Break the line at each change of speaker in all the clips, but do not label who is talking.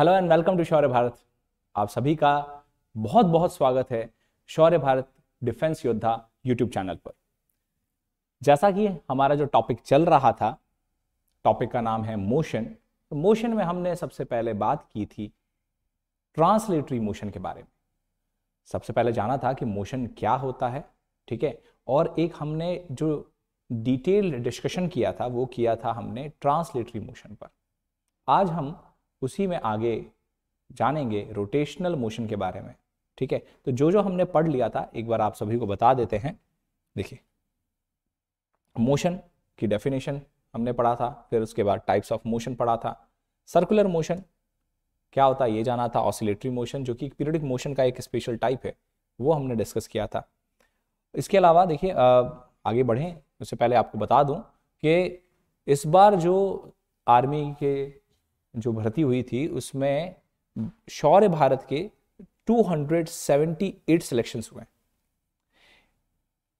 Hello and welcome to Shaurya Bharat आप सभी का बहुत बहुत स्वागत है Shaurya Bharat defence Yoddha YouTube channel पर जैसा कि हमारा जो टॉपिक चल रहा था टॉपिक का नाम है मोशन तो मोशन में हमने सबसे पहले बात की थी ट्रांसलेटरी मोशन के बारे में सबसे पहले जाना था कि मोशन क्या होता है ठीक है और एक हमने जो डिटेल डिस्कशन किया था वो किया था हमने ट्रांसलेटरी मोशन पर आज हम उसी में आगे जानेंगे रोटेशनल मोशन के बारे में ठीक है तो जो जो हमने पढ़ लिया था एक बार आप सभी को बता देते हैं देखिए मोशन की डेफिनेशन हमने पढ़ा था फिर उसके बाद टाइप्स ऑफ मोशन पढ़ा था सर्कुलर मोशन क्या होता है ये जाना था ऑसिलेटरी मोशन जो कि पीरियडिक मोशन का एक स्पेशल टाइप है वो हमने डिस्कस किया था इसके अलावा देखिए आगे बढ़ें उससे पहले आपको बता दूं कि इस बार जो आर्मी के जो भर्ती हुई थी उसमें शौर्य भारत के 278 सिलेक्शंस हुए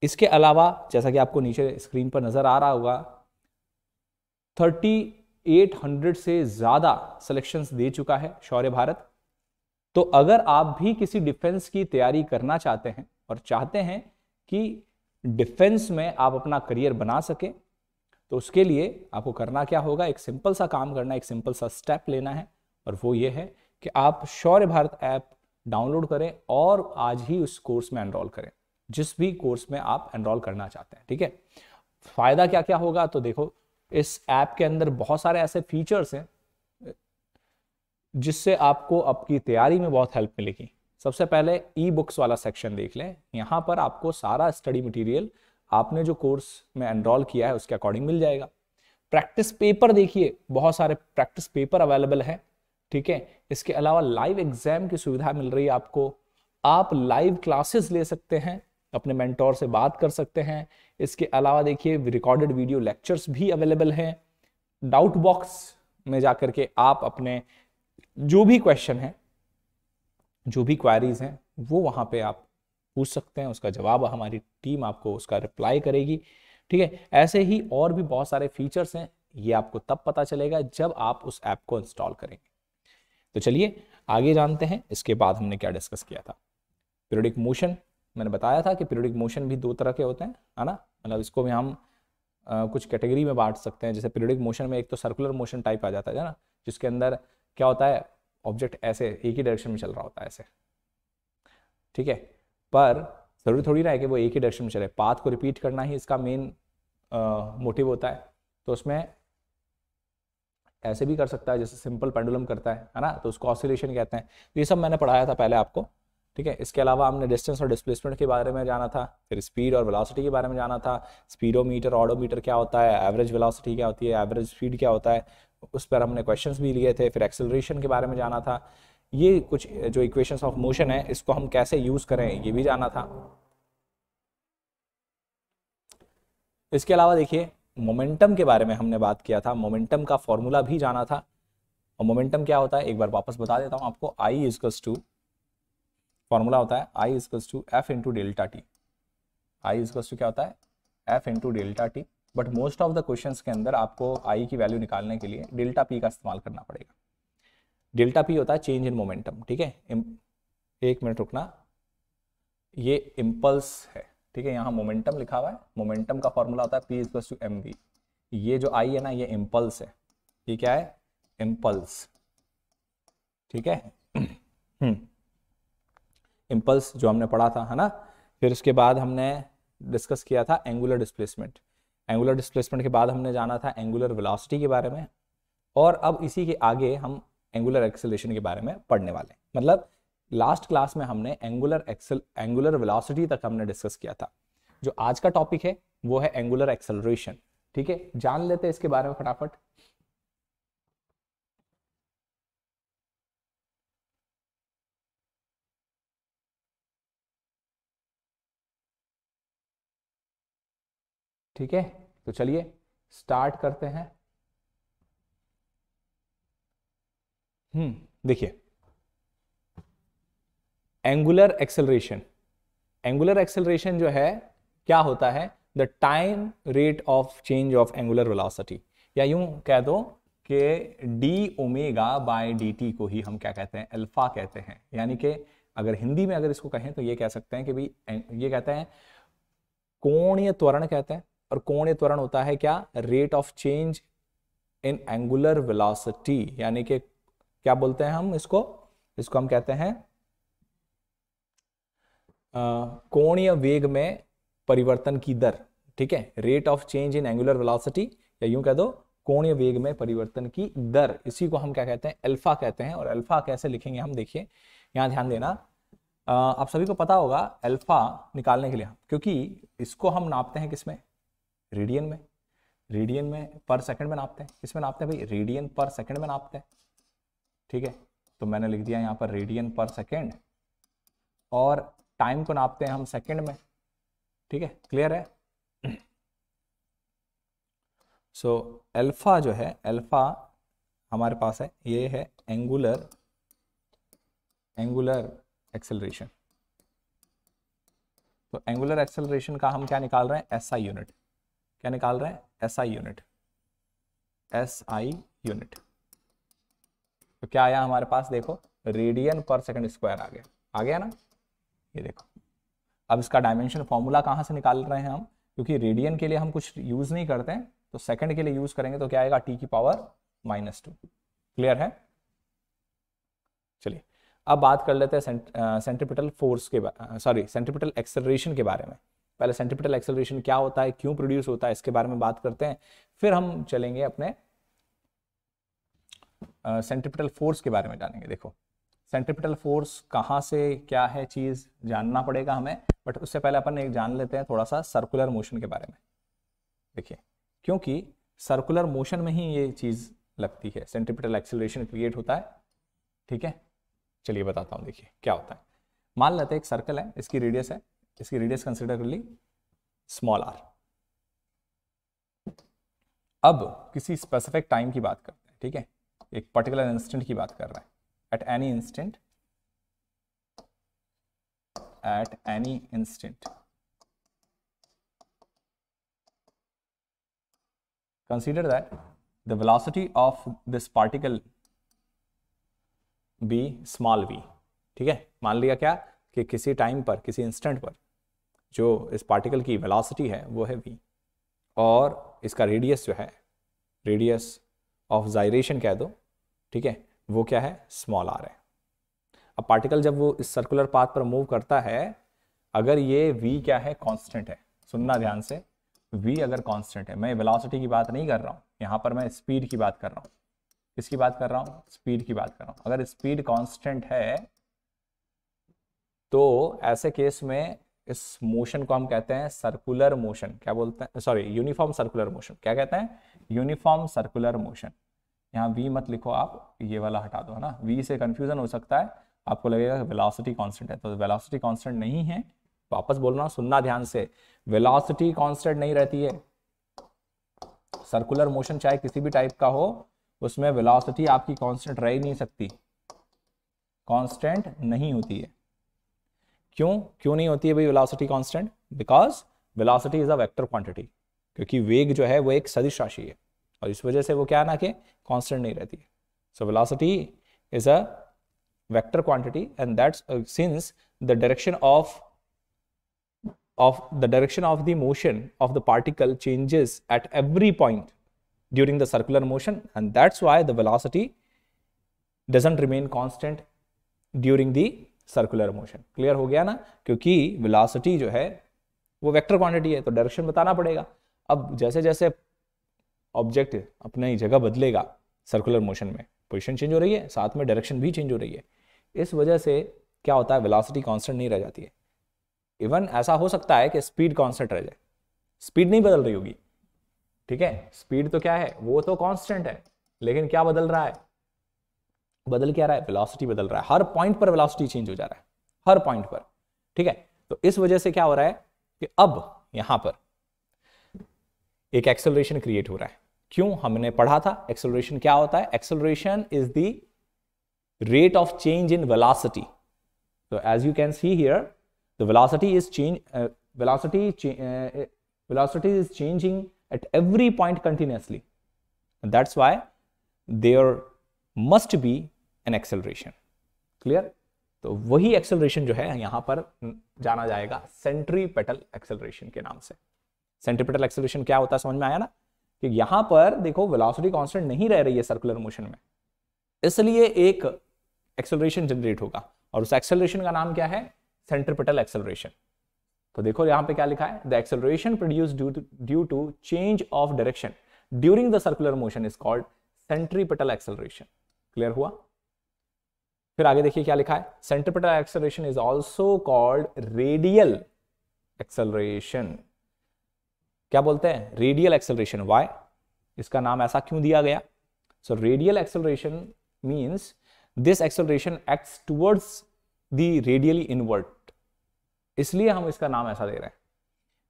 इसके अलावा जैसा कि आपको नीचे स्क्रीन पर नजर आ रहा होगा 3800 से ज्यादा सिलेक्शंस दे चुका है शौर्य भारत तो अगर आप भी किसी डिफेंस की तैयारी करना चाहते हैं और चाहते हैं कि डिफेंस में आप अपना करियर बना सकें तो उसके लिए आपको करना क्या होगा एक सिंपल सा काम करना एक सिंपल सा स्टेप लेना है और वो ये है कि आप शौर्य भारत ऐप डाउनलोड करें और आज ही उस कोर्स में एनरोल करें जिस भी कोर्स में आप एनरोल करना चाहते हैं ठीक है फायदा क्या क्या होगा तो देखो इस ऐप के अंदर बहुत सारे ऐसे फीचर्स हैं जिससे आपको आपकी तैयारी में बहुत हेल्प मिलेगी सबसे पहले ई बुक्स वाला सेक्शन देख लें यहाँ पर आपको सारा स्टडी मटेरियल आपने जो कोर्स में एनरोल किया है उसके अकॉर्डिंग मिल जाएगा प्रैक्टिस पेपर देखिए बहुत सारे प्रैक्टिस पेपर अवेलेबल है ठीक है इसके अलावा लाइव एग्जाम की सुविधा मिल रही है आपको आप लाइव क्लासेस ले सकते हैं अपने मेंटोर से बात कर सकते हैं इसके अलावा देखिए रिकॉर्डेड वीडियो लेक्चर्स भी अवेलेबल हैं डाउट बॉक्स में जा करके आप अपने जो भी क्वेश्चन है जो भी क्वारीज हैं वो वहां पे आप पूछ सकते हैं उसका जवाब हमारी टीम आपको उसका रिप्लाई करेगी ठीक है ऐसे ही और भी बहुत सारे फीचर्स हैं ये आपको तब पता चलेगा जब आप उस ऐप को इंस्टॉल करेंगे तो चलिए आगे जानते हैं इसके बाद हमने क्या डिस्कस किया था पीरियडिक मोशन मैंने बताया था कि पीरियडिक मोशन भी दो तरह के होते हैं है ना मतलब इसको भी हम आ, कुछ कैटेगरी में बांट सकते हैं जैसे पीरियडिक मोशन में एक तो सर्कुलर मोशन टाइप आ जाता है ना जिसके अंदर क्या होता है ऑब्जेक्ट ऐसे एक ही डायरेक्शन में चल रहा होता है ऐसे ठीक है पर जरूरी थोड़ी ना है कि वो एक ही डायरेक्शन में चले पाथ को रिपीट करना ही इसका मेन मोटिव होता है तो उसमें ऐसे भी कर सकता है जैसे सिंपल पेंडुलम करता है है ना तो उसको ऑसिलेशन कहते हैं तो ये सब मैंने पढ़ाया था पहले आपको ठीक है इसके अलावा हमने डिस्टेंस और डिस्प्लेसमेंट के बारे में जाना था फिर स्पीड और वेलोसिटी के बारे में जाना था स्पीडोमीटर ऑडोमीटर क्या होता है एवरेज वेलोसिटी क्या होती है एवरेज स्पीड क्या होता है उस पर हमने क्वेश्चंस भी लिए थे फिर एक्सेलरेशन के बारे में जाना था ये कुछ जो इक्वेशंस ऑफ मोशन है इसको हम कैसे यूज़ करें ये भी जाना था इसके अलावा देखिए मोमेंटम के बारे में हमने बात किया था मोमेंटम का फॉर्मूला भी जाना था और मोमेंटम क्या होता है एक बार वापस बता देता हूँ आपको आई इजकस टू फॉर्मूला होता है आई इजकस to F into delta T I इजकस to क्या होता है F into delta T but most of the question के अंदर आपको आई की वैल्यू निकालने के लिए डेल्टा पी का इस्तेमाल करना पड़ेगा डेल्टा पी होता है चेंज इन मोमेंटम ठीक है एक मिनट रुकना ये इम्पल्स है ठीक है यहाँ मोमेंटम लिखा हुआ है मोमेंटम का फॉर्मूला होता है P plus two M V ये जो आई है ना ये इम्पल्स है ये क्या है इम्पल्स ठीक है इम्पल्स हम्म। जो हमने पढ़ा था है ना फिर उसके बाद हमने डिस्कस किया था एंगुलर डिस्प्लेसमेंट एंगुलर डिस्प्लेसमेंट के बाद हमने जाना था एंगुलर वेलोसिटी के बारे में और अब इसी के आगे हम एंगुलर एक्सेलेशन के बारे में पढ़ने वाले हैं मतलब लास्ट क्लास में हमने एंगुलर एक्सेल एंगुलर वेलोसिटी तक हमने डिस्कस किया था जो आज का टॉपिक है वो है एंगुलर एक्सेलरेशन ठीक है जान लेते हैं इसके बारे में फटाफट ठीक है तो चलिए स्टार्ट करते हैं हम्म। देखिए एंगुलर एक्सेलरेशन एंगुलर एक्सेलरेशन जो है क्या होता है the time rate of change of angular velocity या यूं कह दो कि D omega by D T को ही हम क्या कहते हैं अल्फा कहते हैं यानी कि अगर हिंदी में अगर इसको कहें तो ये कह सकते हैं कि भाई ये कहते हैं कोणीय त्वरण कहते हैं और कोणीय त्वरण होता है क्या rate of change in angular velocity यानी कि क्या बोलते हैं हम इसको इसको हम कहते हैं कोणीय वेग में परिवर्तन की दर ठीक है rate of change in angular velocity या यूं कह दो कोणीय वेग में परिवर्तन की दर इसी को हम क्या कहते हैं अल्फा कहते हैं और अल्फा कैसे लिखेंगे हम देखिए यहाँ ध्यान देना आप सभी को पता होगा अल्फा निकालने के लिए क्योंकि इसको हम नापते हैं किसमें रेडियन में रेडियन में पर सेकंड में नापते हैं किसमें नापते हैं भाई रेडियन पर सेकंड में नापते हैं ठीक है तो मैंने लिख दिया यहाँ पर रेडियन पर सेकेंड और टाइम को नापते हैं हम सेकेंड में ठीक है क्लियर है सो so, अल्फा जो है अल्फा हमारे पास है ये है एंगुलर एंगुलर एक्सेलरेशन तो एंगुलर एक्सेलरेशन का हम क्या निकाल रहे हैं एस आई यूनिट क्या निकाल रहे हैं S I unit S I unit तो क्या आया हमारे पास देखो रेडियन पर सेकंड स्क्वायर आ गया आ गया ना ये देखो अब इसका डायमेंशन फॉर्मूला कहाँ से निकाल रहे हैं हम क्योंकि रेडियन के लिए हम कुछ यूज़ नहीं करते हैं तो सेकंड के लिए यूज़ करेंगे तो क्या आएगा टी की पावर माइनस टू क्लियर है चलिए अब बात कर लेते हैं सेंट, सेंट्रिपिटल फोर्स के सॉरी सेंट्रिपिटल एक्सेलरेशन के बारे में पहले सेंट्रिपिटल एक्सेलरेशन क्या होता है क्यों प्रोड्यूस होता है इसके बारे में बात करते हैं फिर हम चलेंगे अपने सेंट्रिपिटल फोर्स के बारे में जानेंगे देखो सेंट्रिपिटल फोर्स कहाँ से क्या है चीज़ जानना पड़ेगा हमें बट उससे पहले अपन एक जान लेते हैं थोड़ा सा सर्कुलर मोशन के बारे में देखिए क्योंकि सर्कुलर मोशन में ही ये चीज़ लगती है सेंट्रिपिटल एक्सेलरेशन क्रिएट होता है ठीक है चलिए बताता हूँ देखिए क्या होता है मान लेते हैं एक सर्कल है इसकी रेडियस है इसकी रेडियस कंसिडर कर ली स्मॉल आर अब किसी स्पेसिफिक टाइम की बात करते हैं ठीक है एक पर्टिकुलर इंस्टेंट की बात कर रहा है at any instant at any instant consider that the velocity of this particle be small V ठीक है मान लिया क्या कि किसी टाइम पर किसी इंस्टेंट पर जो इस पार्टिकल की वेलोसिटी है वो है वी और इसका रेडियस जो है रेडियस ऑफ जायरेशन कह दो ठीक है वो क्या है स्मॉल आर है अब पार्टिकल जब वो इस सर्कुलर पाथ पर मूव करता है अगर ये वी क्या है कॉन्स्टेंट है सुनना अच्छा। ध्यान से वी अगर कॉन्स्टेंट है मैं वेलासिटी की बात नहीं कर रहा हूँ यहाँ पर मैं स्पीड की बात कर रहा हूँ किसकी बात कर रहा हूँ स्पीड की बात कर रहा हूँ अगर स्पीड कॉन्स्टेंट है तो ऐसे केस में इस मोशन को हम कहते हैं सर्कुलर मोशन क्या बोलते हैं सॉरी यूनिफॉर्म सर्कुलर मोशन क्या कहते हैं यूनिफॉर्म सर्कुलर मोशन यहाँ वी मत लिखो आप ये वाला हटा दो है ना वी से कन्फ्यूजन हो सकता है आपको लगेगा वेलासिटी कॉन्स्टेंट है तो वेलासिटी कॉन्स्टेंट नहीं है वापस बोल रहा हूँ सुनना ध्यान से वेलासिटी कॉन्स्टेंट नहीं रहती है सर्कुलर मोशन चाहे किसी भी टाइप का हो उसमें वेलासिटी आपकी कांस्टेंट रह नहीं सकती कांस्टेंट नहीं होती है क्यों क्यों नहीं होती है भाई velocity constant because velocity is a vector quantity क्योंकि वेग जो है वो एक सदिश राशि है और इस वजह से वो क्या ना कि कॉन्स्टेंट नहीं रहती है so velocity is a vector quantity and that's since the direction of of the direction of the motion of the particle changes at every point during the circular motion and that's why the velocity doesn't remain constant during the circular motion clear हो गया ना क्योंकि velocity जो है वो vector quantity है तो direction बताना पड़ेगा अब जैसे जैसे ऑब्जेक्ट अपनी जगह बदलेगा सर्कुलर मोशन में पोजिशन चेंज हो रही है साथ में डायरेक्शन भी चेंज हो रही है इस वजह से क्या होता है वेलासिटी कॉन्स्टेंट नहीं रह जाती है इवन ऐसा हो सकता है कि स्पीड कॉन्सटेंट रह जाए स्पीड नहीं बदल रही होगी ठीक है स्पीड तो क्या है वो तो कॉन्स्टेंट है लेकिन क्या बदल रहा है बदल क्या रहा है वेलोसिटी बदल रहा है हर पॉइंट पर वेलोसिटी चेंज हो जा रहा है हर पॉइंट पर ठीक है तो इस वजह से क्या हो रहा है कि अब यहां पर एक एक्सेलरेशन क्रिएट हो रहा है क्यों हमने पढ़ा था एक्सेलरेशन क्या होता है acceleration is the rate of change in velocity तो as you can see here the velocity is change velocity uh, is changing at every point point that's and that's must be an acceleration clear तो वही acceleration जो है यहां पर जाना जाएगा Sentry petal acceleration के नाम से सेंट्रीपिटल एक्सेलेशन क्या होता है समझ में आया ना कि यहां पर देखो वेलोसिटी कांस्टेंट नहीं रह रही है सर्कुलर मोशन में इसलिए एक एक्सेलरेशन जनरेट होगा और उस एक्सेलरेशन का नाम क्या है सेंट्रिपिटल एक्सेलरेशन तो देखो यहां पे क्या लिखा है the acceleration produce due to change of direction during the circular motion is called centripetal acceleration clear हुआ फिर आगे देखिए क्या लिखा है centripetal acceleration is also called radial acceleration क्या बोलते हैं रेडियल एक्सेलरेशन वाई इसका नाम ऐसा क्यों दिया गया so radial acceleration means this acceleration act towards the radially inward इसलिए हम इसका नाम ऐसा दे रहे हैं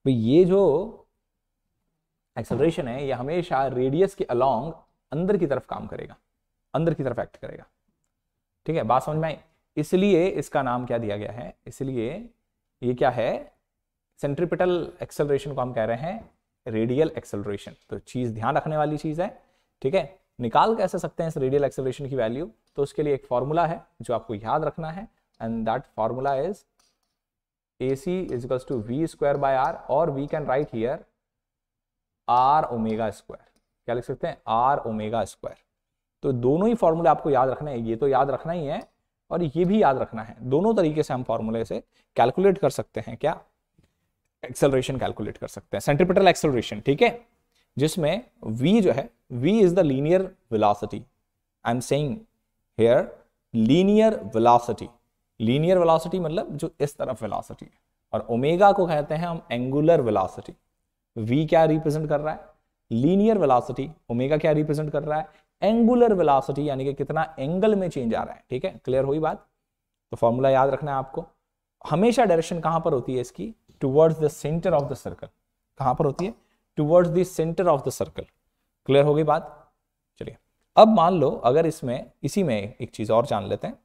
तो ये जो एक्सेलरेशन है ये हमेशा रेडियस के अलोंग अंदर की तरफ काम करेगा अंदर की तरफ एक्ट करेगा ठीक है बात समझ में आई इसलिए इसका नाम क्या दिया गया है इसलिए ये क्या है सेंट्रिपिटल एक्सेलरेशन को हम कह रहे हैं रेडियल एक्सेलरेशन तो चीज़ ध्यान रखने वाली चीज़ है ठीक है निकाल कैसे सकते हैं इस रेडियल एक्सेलरेशन की वैल्यू तो उसके लिए एक फॉर्मूला है जो आपको याद रखना है and that formula is A C equals to V square by R और we can write here R omega square क्या लिख सकते हैं आर ओमेगा स्क्वायर तो दोनों ही फॉर्मूले आपको याद रखना है ये तो याद रखना ही है और ये भी याद रखना है दोनों तरीके से हम फॉर्मूले से कैलकुलेट कर सकते हैं क्या एक्सेलरेशन कैलकुलेट कर सकते हैं सेंट्रीपिटल एक्सेलरेशन ठीक है जिसमें v जो है v is the linear velocity I am saying here linear velocity linear velocity मतलब जो इस तरफ वेलोसिटी है और ओमेगा को कहते हैं हम एंगुलर वेलोसिटी v क्या रिप्रेजेंट कर रहा है लीनियर वेलोसिटी ओमेगा क्या रिप्रेजेंट कर रहा है एंगुलर वेलोसिटी यानी कि कितना एंगल में चेंज आ रहा है ठीक है क्लियर हुई बात तो फॉर्मूला याद रखना है आपको हमेशा डायरेक्शन कहां पर होती है इसकी towards the centre of the circle कहां पर होती है towards the centre of the circle clear हो गई बात चलिए अब मान लो अगर इसमें इसी में एक चीज़ और जान लेते हैं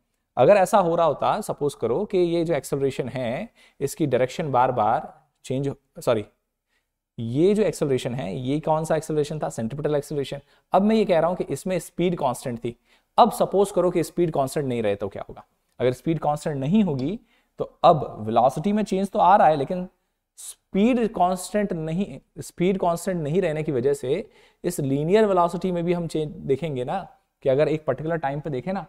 अगर ऐसा हो रहा होता सपोज करो कि ये जो एक्सेलरेशन है इसकी डायरेक्शन बार बार चेंज सॉरी ये जो एक्सेलरेशन है ये कौन सा एक्सेलरेशन था सेंट्रिपिटल एक्सेलरेशन अब मैं ये कह रहा हूं कि इसमें स्पीड कांस्टेंट थी अब सपोज करो कि स्पीड कांस्टेंट नहीं रहे तो क्या होगा अगर स्पीड कांस्टेंट नहीं होगी तो अब वेलोसिटी में चेंज तो आ रहा है लेकिन स्पीड कांस्टेंट नहीं स्पीड कांस्टेंट नहीं रहने की वजह से इस लीनियर वेलोसिटी में भी हम चेंज देखेंगे ना कि अगर एक पर्टिकुलर टाइम पे देखें ना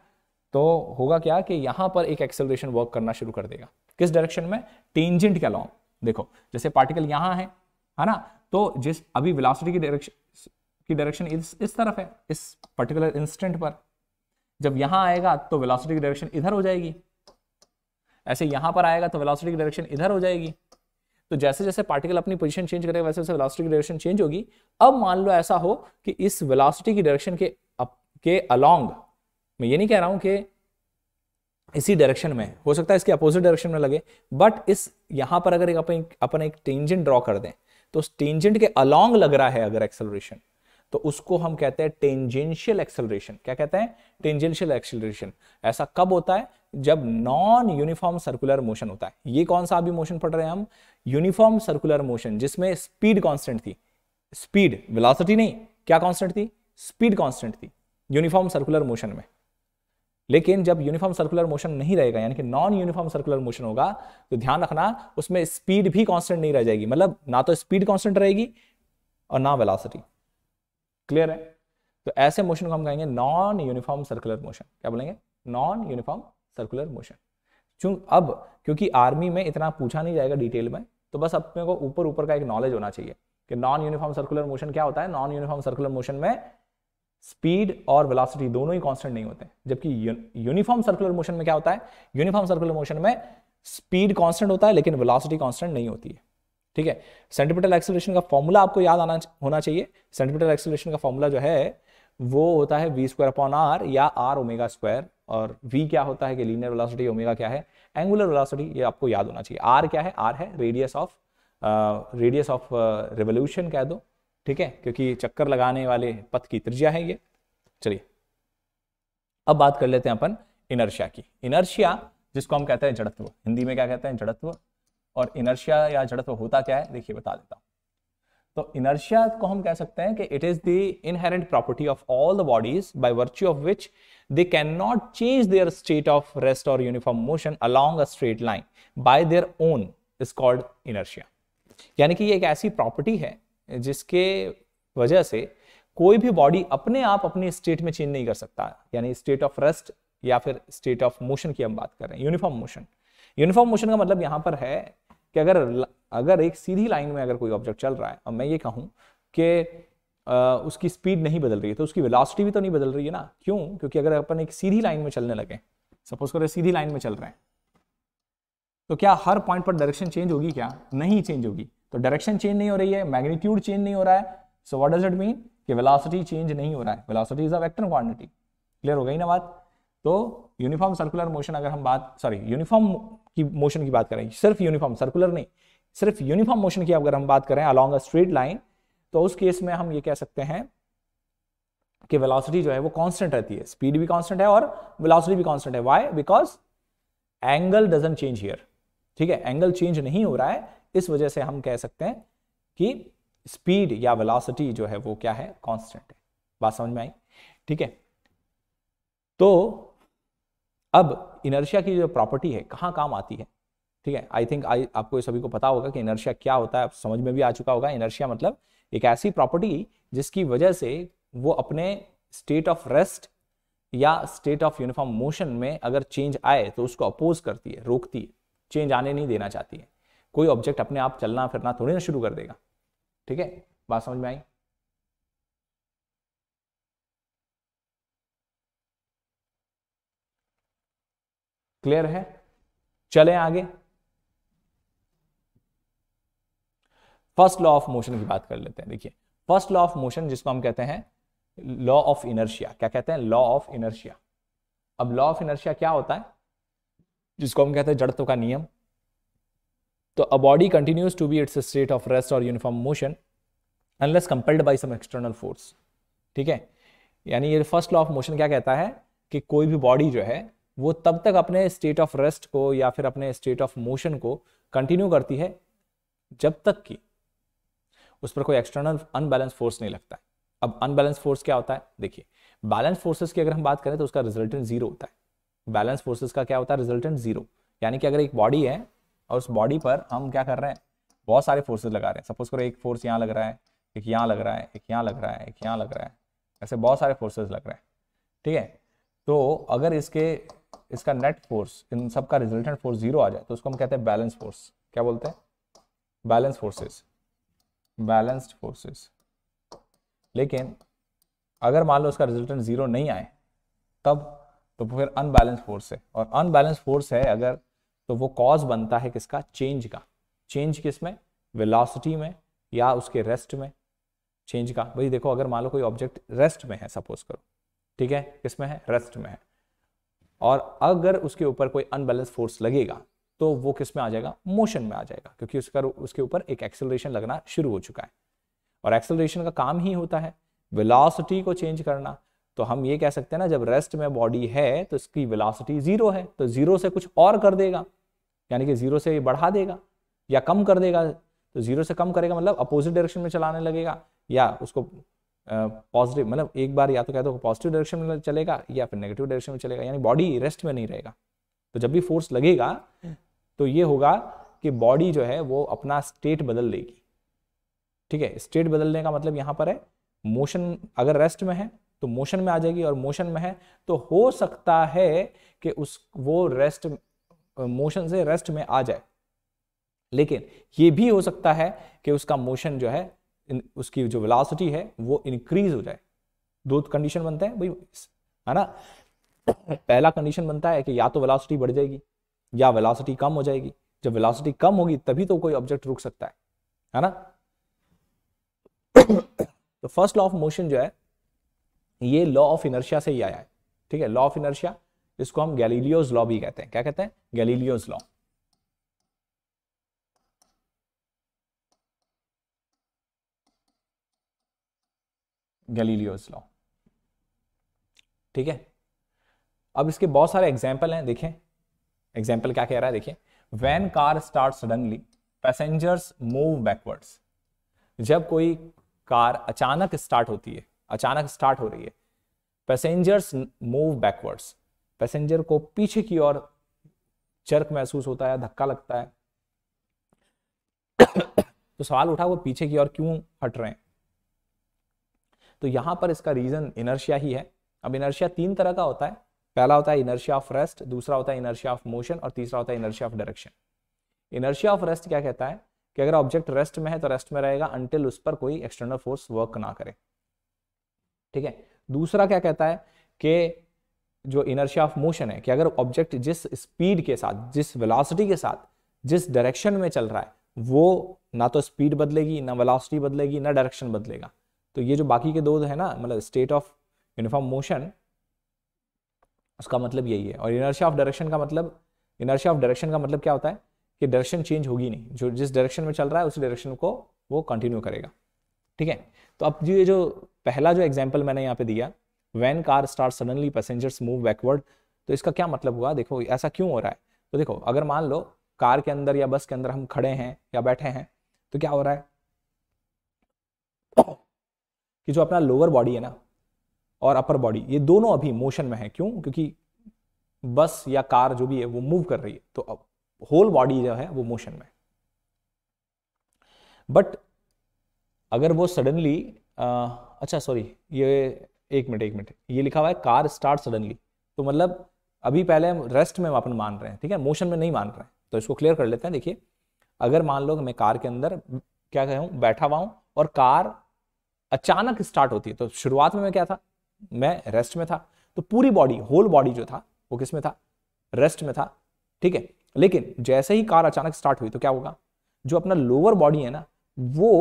तो होगा क्या कि यहां पर एक एक्सेलरेशन वर्क करना शुरू कर देगा किस डायरेक्शन में टेंजेंट के अलॉन्ग देखो जैसे पार्टिकल यहां है है ना तो जिस अभी वेलोसिटी की डायरेक्शन की डायरेक्शन इस इस तरफ है इस पर्टिकुलर इंस्टेंट पर जब यहां आएगा तो वेलोसिटी की डायरेक्शन इधर हो जाएगी ऐसे यहां पर आएगा तो वेलासिटी की डायरेक्शन इधर हो जाएगी तो जैसे जैसे पार्टिकल अपनी पोजीशन चेंज करेगा वैसे वैसे वेलोसिटी की डायरेक्शन चेंज होगी अब मान लो ऐसा हो कि इस वेलोसिटी की डायरेक्शन के अप, के अलोंग मैं ये नहीं कह रहा हूं कि इसी डायरेक्शन में हो सकता है इसके अपोजिट डायरेक्शन में लगे बट इस यहां पर अगर अपन अपन एक टेंजेंट ड्रॉ कर दें तो उस टेंजेंट के अलोंग लग रहा है अगर एक्सेलरेशन तो उसको हम कहते हैं टेंजेंशियल एक्सेलरेशन क्या कहते हैं टेंजेंशियल एक्सेलरेशन ऐसा कब होता है जब नॉन यूनिफॉर्म सर्कुलर मोशन होता है ये कौन सा अभी मोशन पढ़ रहे हैं हम यूनिफॉर्म सर्कुलर मोशन जिसमें स्पीड कांस्टेंट थी स्पीड वेलोसिटी नहीं क्या कांस्टेंट थी स्पीड कांस्टेंट थी यूनिफॉर्म सर्कुलर मोशन में लेकिन जब यूनिफॉर्म सर्कुलर मोशन नहीं रहेगा यानी कि नॉन यूनिफॉर्म सर्कुलर मोशन होगा तो ध्यान रखना उसमें स्पीड भी कांस्टेंट नहीं रह जाएगी मतलब ना तो स्पीड कांस्टेंट रहेगी और ना वेलोसिटी क्लियर है तो ऐसे मोशन को हम कहेंगे नॉन यूनिफॉर्म सर्कुलर मोशन क्या बोलेंगे नॉन यूनिफॉर्म सर्कुलर मोशन चूँ अब क्योंकि आर्मी में इतना पूछा नहीं जाएगा डिटेल में तो बस अपने को ऊपर ऊपर का एक नॉलेज होना चाहिए कि नॉन यूनिफॉर्म सर्कुलर मोशन क्या होता है नॉन यूनिफॉर्म सर्कुलर मोशन में स्पीड और वेलोसिटी दोनों ही कांस्टेंट नहीं होते जबकि यूनिफॉर्म सर्कुलर मोशन में क्या होता है यूनिफॉर्म सर्कुलर मोशन में स्पीड कांस्टेंट होता है लेकिन वेलोसिटी कांस्टेंट नहीं होती है ठीक है सेंटिपिटल एक्सेलरेशन का फॉर्मूला आपको याद आना होना चाहिए सेंटिपिटल एक्सेलरेशन का फॉर्मूला जो है वो होता है वी स्क्वायर अपॉन आर या आर ओमेगा स्क्वायर और v क्या होता है कि लीनियर वेलोसिटी ओमेगा क्या है एंगुलर वेलोसिटी ये आपको याद होना चाहिए r क्या है r है radius of radius of revolution कह दो ठीक है क्योंकि चक्कर लगाने वाले पथ की त्रिज्या है ये चलिए अब बात कर लेते हैं अपन इनर्शिया की इनर्शिया जिसको हम कहते हैं जड़त्व हिंदी में क्या कहते हैं जड़त्व और इनर्शिया या जड़त्व होता क्या है देखिए बता देता हूँ तो इनर्शिया को हम कह सकते हैं कि it is the inherent property of all the bodies by virtue of which they can not change their state of rest और uniform motion along a straight line by their own is called inertia यानी कि ये एक ऐसी property है जिसके वजह से कोई भी बॉडी अपने आप अपनी स्टेट में चेंज नहीं कर सकता यानी स्टेट ऑफ रेस्ट या फिर स्टेट ऑफ मोशन की हम बात कर रहे हैं यूनिफॉर्म मोशन यूनिफॉर्म मोशन का मतलब यहां पर है कि अगर अगर एक सीधी लाइन में अगर कोई ऑब्जेक्ट चल रहा है और मैं ये कहूँ कि उसकी स्पीड नहीं बदल रही है तो उसकी वेलोसिटी भी तो नहीं बदल रही है ना क्यों क्योंकि अगर अपन एक सीधी लाइन में चलने लगे सपोज करो सीधी लाइन में चल रहे हैं तो क्या हर पॉइंट पर डायरेक्शन चेंज होगी क्या नहीं चेंज होगी तो डायरेक्शन चेंज नहीं हो रही है मैग्नीट्यूड चेंज नहीं हो रहा है so what does it mean कि वेलोसिटी चेंज नहीं हो रहा है velocity is a vector quantity clear हो गई ना बात तो यूनिफॉर्म सर्कुलर मोशन अगर हम बात सॉरी यूनिफॉर्म की मोशन की बात करें सिर्फ यूनिफॉर्म सर्कुलर नहीं सिर्फ यूनिफॉर्म मोशन की अगर हम बात करें अलॉन्ग अ स्ट्रेट लाइन तो उस केस में हम ये कह सकते हैं कि वेलोसिटी जो है वो कांस्टेंट रहती है स्पीड भी कांस्टेंट है और वेलोसिटी भी कांस्टेंट है why because angle doesn't change here ठीक है एंगल चेंज नहीं हो रहा है इस वजह से हम कह सकते हैं कि स्पीड या वेलोसिटी जो है वो क्या है कांस्टेंट है बात समझ में आई ठीक है तो अब इनर्शिया की जो प्रॉपर्टी है कहाँ काम आती है ठीक है आई थिंक आई आपको सभी को पता होगा कि इनर्शिया क्या होता है समझ में भी आ चुका होगा इनर्शिया मतलब एक ऐसी प्रॉपर्टी जिसकी वजह से वो अपने स्टेट ऑफ रेस्ट या स्टेट ऑफ यूनिफॉर्म मोशन में अगर चेंज आए तो उसको अपोज करती है रोकती है चेंज आने नहीं देना चाहती है कोई ऑब्जेक्ट अपने आप चलना फिरना थोड़ी ना शुरू कर देगा ठीक है बात समझ में आई क्लियर है चले आगे फर्स्ट लॉ ऑफ मोशन की बात कर लेते हैं देखिए फर्स्ट लॉ ऑफ मोशन जिसको हम कहते हैं लॉ ऑफ इनर्शिया क्या कहते हैं लॉ ऑफ इनर्शिया अब लॉ ऑफ इनर्शिया क्या होता है जिसको हम कहते हैं जड़त्व का नियम तो a body continues to be its state of rest और uniform motion unless compelled by some external force ठीक है यानी ये फर्स्ट लॉ ऑफ मोशन क्या कहता है कि कोई भी बॉडी जो है वो तब तक अपने स्टेट ऑफ रेस्ट को या फिर अपने स्टेट ऑफ मोशन को कंटिन्यू करती है जब तक कि उस पर कोई एक्सटर्नल अनबैलेंस फोर्स नहीं लगता है अब अनबैलेंस फोर्स क्या होता है देखिए बैलेंस फोर्सेस की अगर हम बात करें तो उसका रिजल्टेंट जीरो होता है बैलेंस फोर्सेस का क्या होता है रिजल्टेंट जीरो यानी कि अगर एक बॉडी है और उस बॉडी पर हम क्या कर रहे हैं बहुत सारे फोर्सेज लगा रहे हैं सपोज करो एक फोर्स यहाँ लग रहा है एक यहाँ लग रहा है एक यहाँ लग रहा है एक यहाँ लग रहा है ऐसे बहुत सारे फोर्सेज लग रहे हैं ठीक है तो अगर इसके इसका नेट फोर्स इन सबका रिजल्टेंट फोर्स जीरो आ जाए तो उसको हम कहते हैं बैलेंस फोर्स क्या बोलते हैं बैलेंस फोर्सेस बैलेंस्ड फोर्सेस लेकिन अगर मान लो उसका रिजल्टेंट जीरो नहीं आए तब तो फिर अनबैलेंस फोर्स है और अनबैलेंस फोर्स है अगर तो वो कॉज बनता है किसका चेंज का चेंज किस में वेलोसिटी में या उसके रेस्ट में चेंज का भाई देखो अगर मान लो कोई ऑब्जेक्ट रेस्ट में है सपोज करो ठीक है किसमें है रेस्ट में है और अगर उसके ऊपर कोई अनबैलेंस फोर्स लगेगा तो वो किस में आ जाएगा मोशन में आ जाएगा क्योंकि उसका उसके ऊपर एक एक्सेलरेशन लगना शुरू हो चुका है और एक्सेलरेशन का काम ही होता है वेलोसिटी को चेंज करना तो हम ये कह सकते हैं ना जब रेस्ट में बॉडी है तो इसकी वेलोसिटी जीरो है तो जीरो से कुछ और कर देगा यानी कि जीरो से बढ़ा देगा या कम कर देगा तो जीरो से कम करेगा मतलब अपोजिट डायरेक्शन में चलाने लगेगा या उसको पॉजिटिव मतलब एक बार या तो कहते हो पॉजिटिव डायरेक्शन में चलेगा या फिर नेगेटिव डायरेक्शन में चलेगा यानी बॉडी रेस्ट में नहीं रहेगा तो जब भी फोर्स लगेगा तो ये होगा कि बॉडी जो है वो अपना स्टेट बदल लेगी ठीक है स्टेट बदलने का मतलब यहाँ पर है मोशन अगर रेस्ट में है तो मोशन में आ जाएगी और मोशन में है तो हो सकता है कि उस वो रेस्ट मोशन से रेस्ट में आ जाए लेकिन ये भी हो सकता है कि उसका मोशन जो है उसकी जो वेलासिटी है वो इंक्रीज हो जाए दो कंडीशन बनते हैं भाई है ना पहला कंडीशन बनता है कि या तो वेलासिटी बढ़ जाएगी या वेलासिटी कम हो जाएगी जब वेलासिटी कम होगी तभी तो कोई ऑब्जेक्ट रुक सकता है है ना तो फर्स्ट लॉ ऑफ मोशन जो है ये लॉ ऑफ इनर्शिया से ही आया है ठीक है लॉ ऑफ इनर्शिया इसको हम गैलीलियोज लॉ भी कहते हैं क्या कहते हैं गैलीलियोज लॉ गैलीलियोज लॉ ठीक है अब इसके बहुत सारे एग्जाम्पल हैं देखें एग्जाम्पल क्या कह रहा है देखें when car start suddenly passengers move backwards जब कोई कार अचानक स्टार्ट होती है अचानक स्टार्ट हो रही है पैसेंजर्स मूव बैकवर्ड्स पैसेंजर को पीछे की ओर चर्क महसूस होता है धक्का लगता है तो सवाल उठा वो पीछे की ओर क्यों हट रहे हैं तो यहाँ पर इसका रीजन इनर्शिया ही है अब इनर्शिया तीन तरह का होता है पहला होता है इनर्शिया ऑफ रेस्ट दूसरा होता है इनर्शिया ऑफ मोशन और तीसरा होता है inertia of direction inertia of rest क्या कहता है कि अगर ऑब्जेक्ट रेस्ट में है तो रेस्ट में रहेगा अंटिल उस पर कोई एक्सटर्नल फोर्स वर्क ना करे ठीक है दूसरा क्या कहता है कि जो इनर्शिया ऑफ मोशन है कि अगर ऑब्जेक्ट जिस स्पीड के साथ जिस वेलोसिटी के साथ जिस डायरेक्शन में चल रहा है वो ना तो स्पीड बदलेगी ना वेलोसिटी बदलेगी ना डायरेक्शन बदलेगा तो ये जो बाकी के दो है ना मतलब स्टेट ऑफ यूनिफॉर्म मोशन उसका मतलब यही है और इनर्शिया ऑफ डायरेक्शन का मतलब इनर्शिया ऑफ डायरेक्शन का मतलब क्या होता है कि डायरेक्शन चेंज होगी नहीं जो जिस डायरेक्शन में चल रहा है उस डायरेक्शन को वो कंटिन्यू करेगा ठीक है तो अब ये जो पहला जो एग्जाम्पल मैंने यहाँ पे दिया when car start suddenly passengers move backward तो इसका क्या मतलब हुआ देखो ऐसा क्यों हो रहा है तो देखो अगर मान लो कार के अंदर या बस के अंदर हम खड़े हैं या बैठे हैं तो क्या हो रहा है कि जो अपना लोअर बॉडी है ना और अपर बॉडी ये दोनों अभी मोशन में है क्यों क्योंकि बस या कार जो भी है वो मूव कर रही है तो अब होल बॉडी जो है वो मोशन में बट अगर वो सडनली अच्छा सॉरी ये एक मिनट एक मिनट ये लिखा हुआ है कार स्टार्ट सडनली तो मतलब अभी पहले हम रेस्ट में अपन मान रहे हैं ठीक है मोशन में नहीं मान रहे हैं तो इसको क्लियर कर लेते हैं देखिए अगर मान लो कि मैं कार के अंदर क्या कहूँ बैठा हुआ हूँ और कार अचानक स्टार्ट होती है तो शुरुआत में मैं क्या था मैं रेस्ट में था तो पूरी बॉडी होल बॉडी जो था वो किस में था रेस्ट में था ठीक है लेकिन जैसे ही कार अचानक स्टार्ट हुई तो क्या होगा जो अपना लोअर बॉडी है ना वो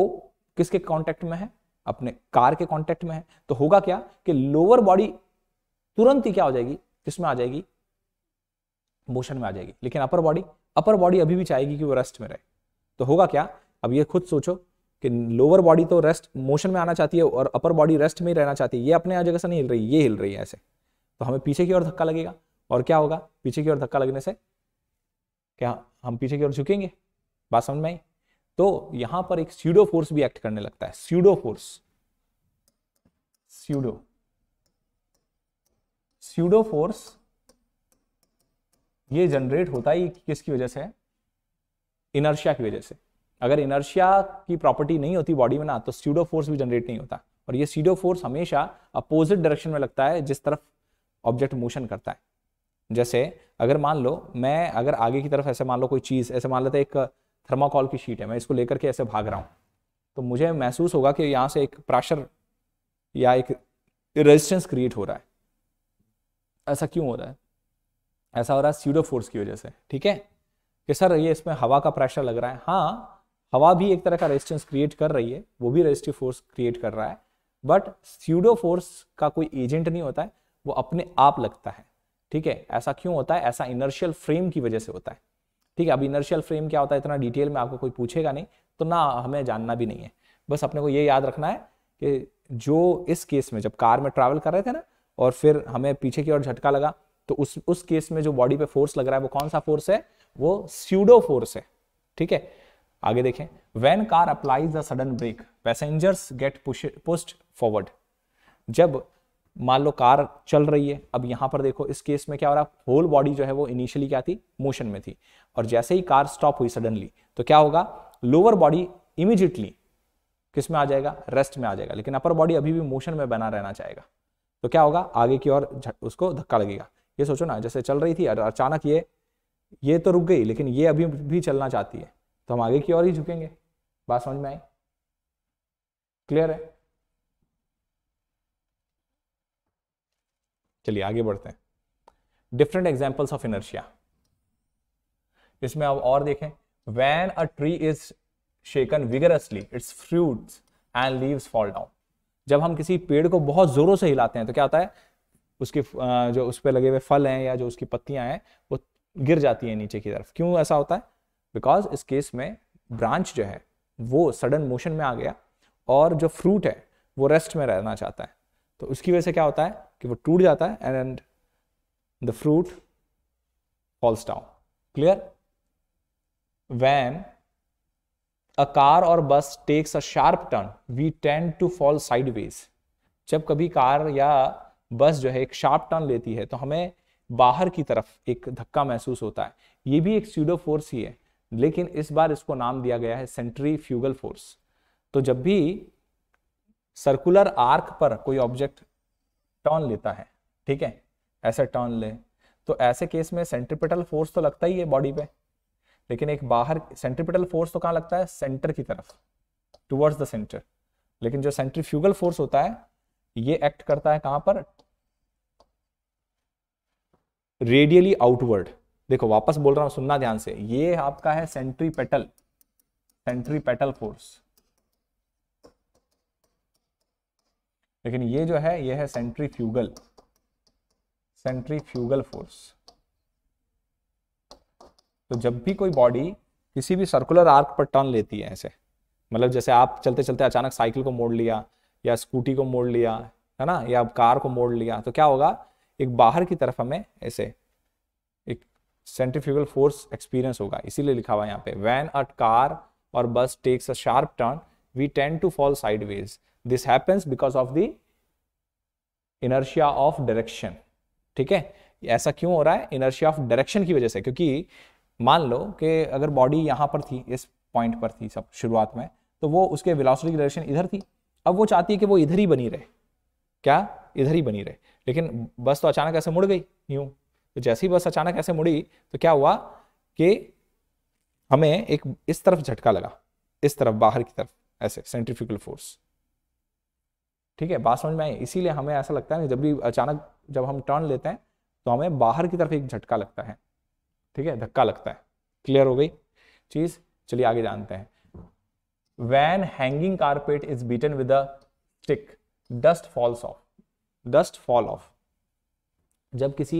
किसके कॉन्टेक्ट में है अपने कार के कॉन्टेक्ट में है तो होगा क्या कि लोअर बॉडी तुरंत ही क्या हो जाएगी किसमें आ जाएगी मोशन में आ जाएगी लेकिन अपर बॉडी अपर बॉडी अभी भी चाहेगी कि वो रेस्ट में रहे तो होगा क्या अब ये खुद सोचो कि लोअर बॉडी तो रेस्ट मोशन में आना चाहती है और अपर बॉडी रेस्ट में ही रहना चाहती है ये अपने जगह से नहीं हिल रही ये हिल रही है ऐसे तो हमें पीछे की ओर धक्का लगेगा और क्या होगा पीछे की ओर धक्का लगने से क्या हम पीछे की ओर झुकेंगे बात समझ में आई तो यहां पर एक सीडो फोर्स भी एक्ट करने लगता है pseudo force pseudo pseudo force ये जनरेट होता ही किसकी वजह से इनर्शिया की वजह से अगर इनर्शिया की प्रॉपर्टी नहीं होती बॉडी में ना तो सीडो फोर्स भी जनरेट नहीं होता और ये सीडो फोर्स हमेशा अपोजिट डायरेक्शन में लगता है जिस तरफ ऑब्जेक्ट मोशन करता है जैसे अगर मान लो मैं अगर आगे की तरफ ऐसे मान लो कोई चीज़ ऐसे मान लेते एक थर्माकॉल की शीट है मैं इसको लेकर के ऐसे भाग रहा हूँ तो मुझे महसूस होगा कि यहाँ से एक प्रेशर या एक रेजिस्टेंस क्रिएट हो रहा है ऐसा क्यों हो रहा है ऐसा हो रहा है सीडो फोर्स की वजह से ठीक है कि सर ये इसमें हवा का प्रेशर लग रहा है हाँ हवा भी एक तरह का रेजिस्टेंस क्रिएट कर रही है वो भी रेजिस्टिव फोर्स क्रिएट कर रहा है बट स्यूडो फोर्स का कोई एजेंट नहीं होता है वो अपने आप लगता है ठीक है ऐसा क्यों होता है ऐसा इनर्शियल फ्रेम की वजह से होता है ठीक है अब इनर्शियल फ्रेम क्या होता है इतना डिटेल में आपको कोई पूछेगा नहीं तो ना हमें जानना भी नहीं है बस अपने को ये याद रखना है कि जो इस केस में जब कार में ट्रैवल कर रहे थे ना और फिर हमें पीछे की ओर झटका लगा तो उस उस केस में जो बॉडी पे फोर्स लग रहा है वो कौन सा फोर्स है वो स्यूडो फोर्स है ठीक है आगे देखें when car applies the sudden brake passengers get pushed forward जब मान लो कार चल रही है अब यहां पर देखो इस केस में क्या हो रहा है होल बॉडी जो है वो इनिशियली क्या थी मोशन में थी और जैसे ही कार स्टॉप हुई सडनली तो क्या होगा लोअर बॉडी इमिजिएटली किस में आ जाएगा रेस्ट में आ जाएगा लेकिन अपर बॉडी अभी भी मोशन में बना रहना चाहेगा तो क्या होगा आगे की ओर उसको धक्का लगेगा ये सोचो ना जैसे चल रही थी अचानक ये ये तो रुक गई लेकिन ये अभी भी चलना चाहती है तो हम आगे की ओर ही झुकेंगे बात समझ में आई क्लियर है चलिए आगे बढ़ते हैं डिफरेंट एग्जाम्पल्स ऑफ इनर्शिया इसमें अब और देखें when a tree is shaken vigorously its fruits and leaves fall down जब हम किसी पेड़ को बहुत जोरों से हिलाते हैं तो क्या होता है उसके जो उस पर लगे हुए फल हैं या जो उसकी पत्तियां हैं वो गिर जाती हैं नीचे की तरफ क्यों ऐसा होता है बिकॉज इस केस में ब्रांच जो है वो सडन मोशन में आ गया और जो फ्रूट है वो रेस्ट में रहना चाहता है तो उसकी वजह से क्या होता है कि वो टूट जाता है and the fruit falls down clear when a car और bus takes a sharp turn we tend to fall ways जब कभी कार या बस जो है एक शार्प टर्न लेती है तो हमें बाहर की तरफ एक धक्का महसूस होता है ये भी एक स्यूडो फोर्स ही है लेकिन इस बार इसको नाम दिया गया है सेंट्री फ्यूगल फोर्स तो जब भी सर्कुलर आर्क पर कोई ऑब्जेक्ट टर्न लेता है ठीक है ऐसे टर्न ले तो ऐसे केस में सेंट्रीपिटल फोर्स तो लगता ही है बॉडी पे लेकिन एक बाहर सेंट्रिपिटल फोर्स तो कहां लगता है सेंटर की तरफ टुवर्ड्स द सेंटर लेकिन जो सेंट्रीफ्यूगल फोर्स होता है ये एक्ट करता है कहां पर रेडियली आउटवर्ड देखो वापस बोल रहा हूं सुनना ध्यान से ये आपका है centripetal centripetal force लेकिन ये जो है ये है centrifugal centrifugal force तो जब भी कोई बॉडी किसी भी सर्कुलर आर्क पर टर्न लेती है ऐसे मतलब जैसे आप चलते चलते अचानक साइकिल को मोड़ लिया या स्कूटी को मोड़ लिया है ना या कार को मोड़ लिया तो क्या होगा एक बाहर की तरफ हमें ऐसे सेंट्रीफ्यूगल फोर्स एक्सपीरियंस होगा इसीलिए लिखा हुआ यहाँ पे वैन अ कार और bus takes a sharp turn we tend to fall sideways this happens because of the inertia of direction ठीक है ऐसा क्यों हो रहा है इनर्शिया ऑफ डायरेक्शन की वजह से क्योंकि मान लो कि अगर बॉडी यहाँ पर थी इस पॉइंट पर थी सब शुरुआत में तो वो उसके विलासिटी की डायरेक्शन इधर थी अब वो चाहती है कि वो इधर ही बनी रहे क्या इधर ही बनी रहे लेकिन बस तो अचानक ऐसे मुड़ गई यूँ तो जैसी बस अचानक ऐसे मुड़ी तो क्या हुआ कि हमें एक इस तरफ झटका लगा इस तरफ बाहर की तरफ ऐसे सेंट्रिफिकल फोर्स ठीक है बात समझ में आई इसीलिए हमें ऐसा लगता है जब भी अचानक जब हम टर्न लेते हैं तो हमें बाहर की तरफ एक झटका लगता है ठीक है धक्का लगता है क्लियर हो गई चीज चलिए आगे जानते हैं when hanging carpet is beaten with a stick dust falls off dust fall off जब किसी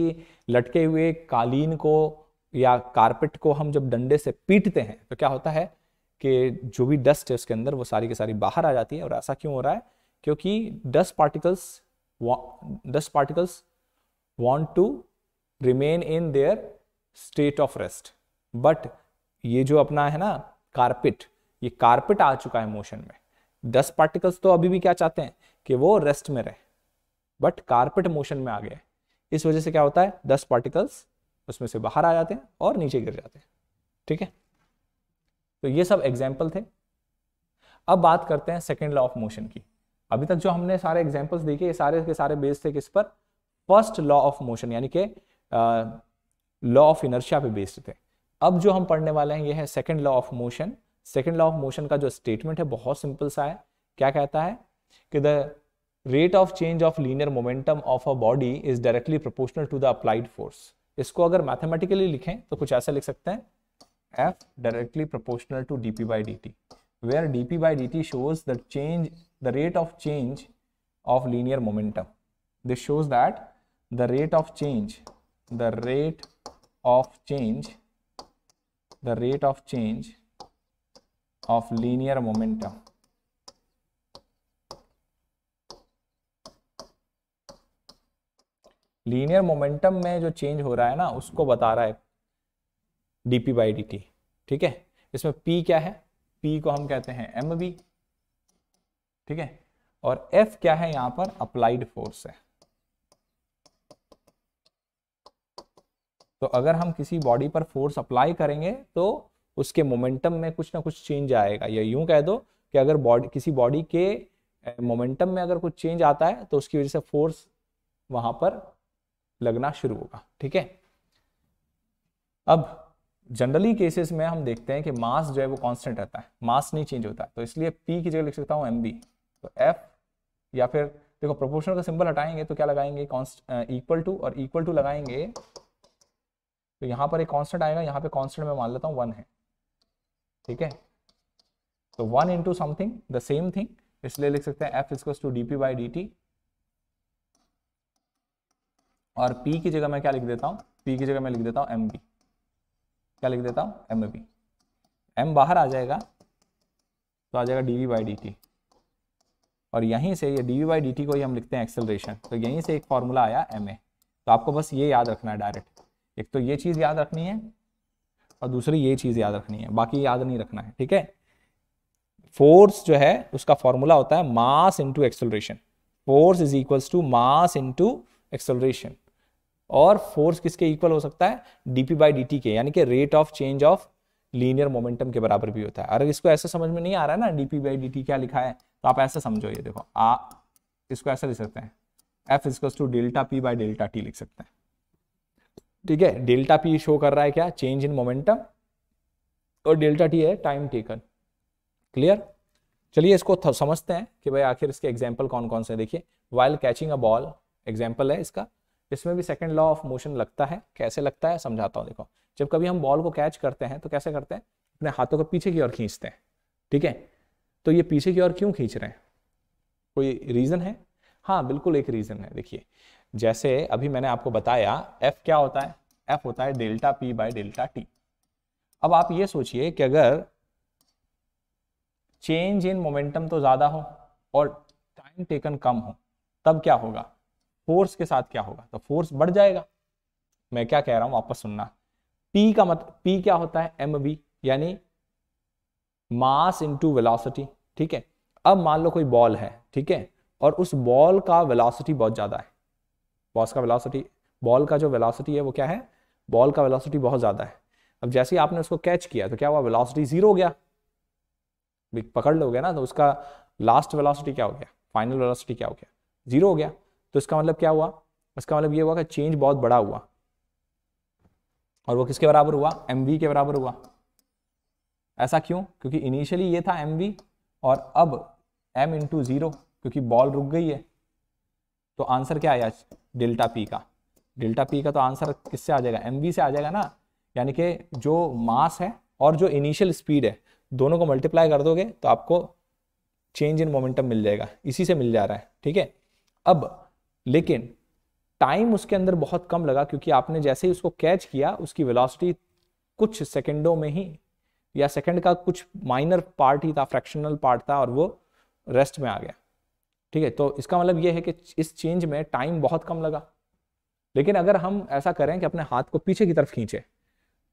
लटके हुए कालीन को या कारपेट को हम जब डंडे से पीटते हैं तो क्या होता है कि जो भी डस्ट है उसके अंदर वो सारी की सारी बाहर आ जाती है और ऐसा क्यों हो रहा है क्योंकि dust particles dust particles want to remain in their state of rest but ये जो अपना है ना कारपेट ये कारपेट आ चुका है मोशन में डस्ट पार्टिकल्स तो अभी भी क्या चाहते हैं कि वो रेस्ट में रहे बट कारपेट मोशन में आ गए इस वजह से क्या होता है दस पार्टिकल्स उसमें से बाहर आ जाते हैं और नीचे गिर जाते हैं ठीक है तो ये सब एग्जाम्पल थे अब बात करते हैं सेकेंड लॉ ऑफ मोशन की अभी तक जो हमने सारे एग्जाम्पल्स देखे ये सारे के सारे बेस्ड थे किस पर फर्स्ट लॉ ऑफ मोशन यानी कि लॉ ऑफ इनर्शिया पे बेस्ड थे अब जो हम पढ़ने वाले हैं ये है second law of motion second law of motion का जो स्टेटमेंट है बहुत सिंपल सा है क्या कहता है कि the rate of change of linear momentum of a body is directly proportional to the applied force इसको अगर मैथमेटिकली लिखें तो कुछ ऐसा लिख सकते हैं F directly proportional to D P by D T where D P by D T shows the change the rate of change of linear momentum this shows that the rate of change the rate of change the rate of change of linear momentum linear momentum में जो change हो रहा है ना उसको बता रहा है D P by D T ठीक है इसमें P क्या है P को हम कहते हैं एम वी ठीक है और F क्या है यहां पर अप्लाइड फोर्स है तो अगर हम किसी बॉडी पर फोर्स अप्लाई करेंगे तो उसके मोमेंटम में कुछ ना कुछ चेंज आएगा या यूं कह दो कि अगर बॉडी किसी बॉडी के मोमेंटम eh, में अगर कुछ चेंज आता है तो उसकी वजह से फोर्स वहां पर लगना शुरू होगा ठीक है अब जनरली केसेस में हम देखते हैं कि मास जो है वो कांस्टेंट रहता है मास नहीं चेंज होता है तो इसलिए पी की जगह लिख सकता हूं एम तो एफ या फिर देखो प्रोपोर्शनल का सिंबल हटाएंगे तो क्या लगाएंगे इक्वल टू और इक्वल टू लगाएंगे तो यहां पर एक कांस्टेंट आएगा यहां पे कांस्टेंट मैं मान लेता हूँ वन है ठीक है तो one into something the same thing इसलिए लिख सकते हैं एफ इजक्स to D P by D T और P की जगह मैं क्या लिख देता हूँ P की जगह मैं लिख देता हूँ एम बी क्या लिख देता हूँ एम बी एम बाहर आ जाएगा तो आ जाएगा D V by D T और यहीं से ये D V by D T को ही हम लिखते हैं एक्सेलरेशन तो यहीं से एक फॉर्मूला आया एम ए तो आपको बस ये याद रखना है डायरेक्ट एक तो ये चीज़ याद रखनी है और दूसरी ये चीज़ याद रखनी है बाकी याद नहीं रखना है ठीक है फोर्स जो है उसका फॉर्मूला होता है mass into acceleration force is equals to mass into acceleration और फोर्स किसके इक्वल हो सकता है डीपी बाई डी के यानी कि rate of change of linear momentum के बराबर भी होता है अगर इसको ऐसे समझ में नहीं आ रहा है ना डीपी बाई डी क्या लिखा है तो आप ऐसे समझो ये देखो आ इसको ऐसा लिख सकते हैं F equals to delta P by delta T लिख सकते हैं ठीक है डेल्टा पी शो कर रहा है क्या चेंज इन मोमेंटम और डेल्टा टी है टाइम टेकन क्लियर चलिए इसको समझते हैं कि भाई आखिर इसके एग्जाम्पल कौन कौन से देखिए while catching a ball example है इसका इसमें भी सेकेंड लॉ ऑफ मोशन लगता है कैसे लगता है समझाता हूँ देखो जब कभी हम बॉल को कैच करते हैं तो कैसे करते हैं अपने हाथों को पीछे की ओर खींचते हैं ठीक है तो ये पीछे की ओर क्यों खींच रहे हैं कोई रीज़न है हाँ बिल्कुल एक रीज़न है देखिए जैसे अभी मैंने आपको बताया एफ क्या होता है एफ होता है delta P by delta T अब आप ये सोचिए कि अगर चेंज इन मोमेंटम तो ज़्यादा हो और टाइम टेकन कम हो तब क्या होगा फोर्स के साथ क्या होगा तो फोर्स बढ़ जाएगा मैं क्या कह रहा हूं वापस सुनना पी का मत पी क्या होता है एम बी यानी मास इंटू वेलोसिटी ठीक है अब मान लो कोई बॉल है ठीक है और उस बॉल का वेलोसिटी बहुत ज़्यादा है बॉस का वेलोसिटी बॉल का जो वेलोसिटी है वो क्या है बॉल का वेलोसिटी बहुत ज़्यादा है अब जैसे ही आपने उसको कैच किया तो क्या हुआ वेलोसिटी जीरो हो गया पकड़ लोगे ना तो उसका लास्ट वेलोसिटी क्या हो गया फाइनल वेलोसिटी क्या हो गया जीरो हो गया तो इसका मतलब क्या हुआ इसका मतलब ये हुआ कि चेंज बहुत बड़ा हुआ और वो किसके बराबर हुआ एम के बराबर हुआ ऐसा क्यों क्योंकि इनिशियली ये था एम और अब एम इंटू जीरो क्योंकि बॉल रुक गई है तो आंसर क्या आया डेल्टा पी का डेल्टा पी का तो आंसर किससे आ जाएगा एम से आ जाएगा ना यानी कि जो मास है और जो इनिशियल स्पीड है दोनों को मल्टीप्लाई कर दोगे तो आपको चेंज इन मोमेंटम मिल जाएगा इसी से मिल जा रहा है ठीक है अब लेकिन टाइम उसके अंदर बहुत कम लगा क्योंकि आपने जैसे ही उसको कैच किया उसकी वेलोसिटी कुछ सेकंडों में ही या सेकंड का कुछ माइनर पार्ट ही था फ्रैक्शनल पार्ट था और वो रेस्ट में आ गया ठीक है तो इसका मतलब ये है कि इस चेंज में टाइम बहुत कम लगा लेकिन अगर हम ऐसा करें कि अपने हाथ को पीछे की तरफ खींचे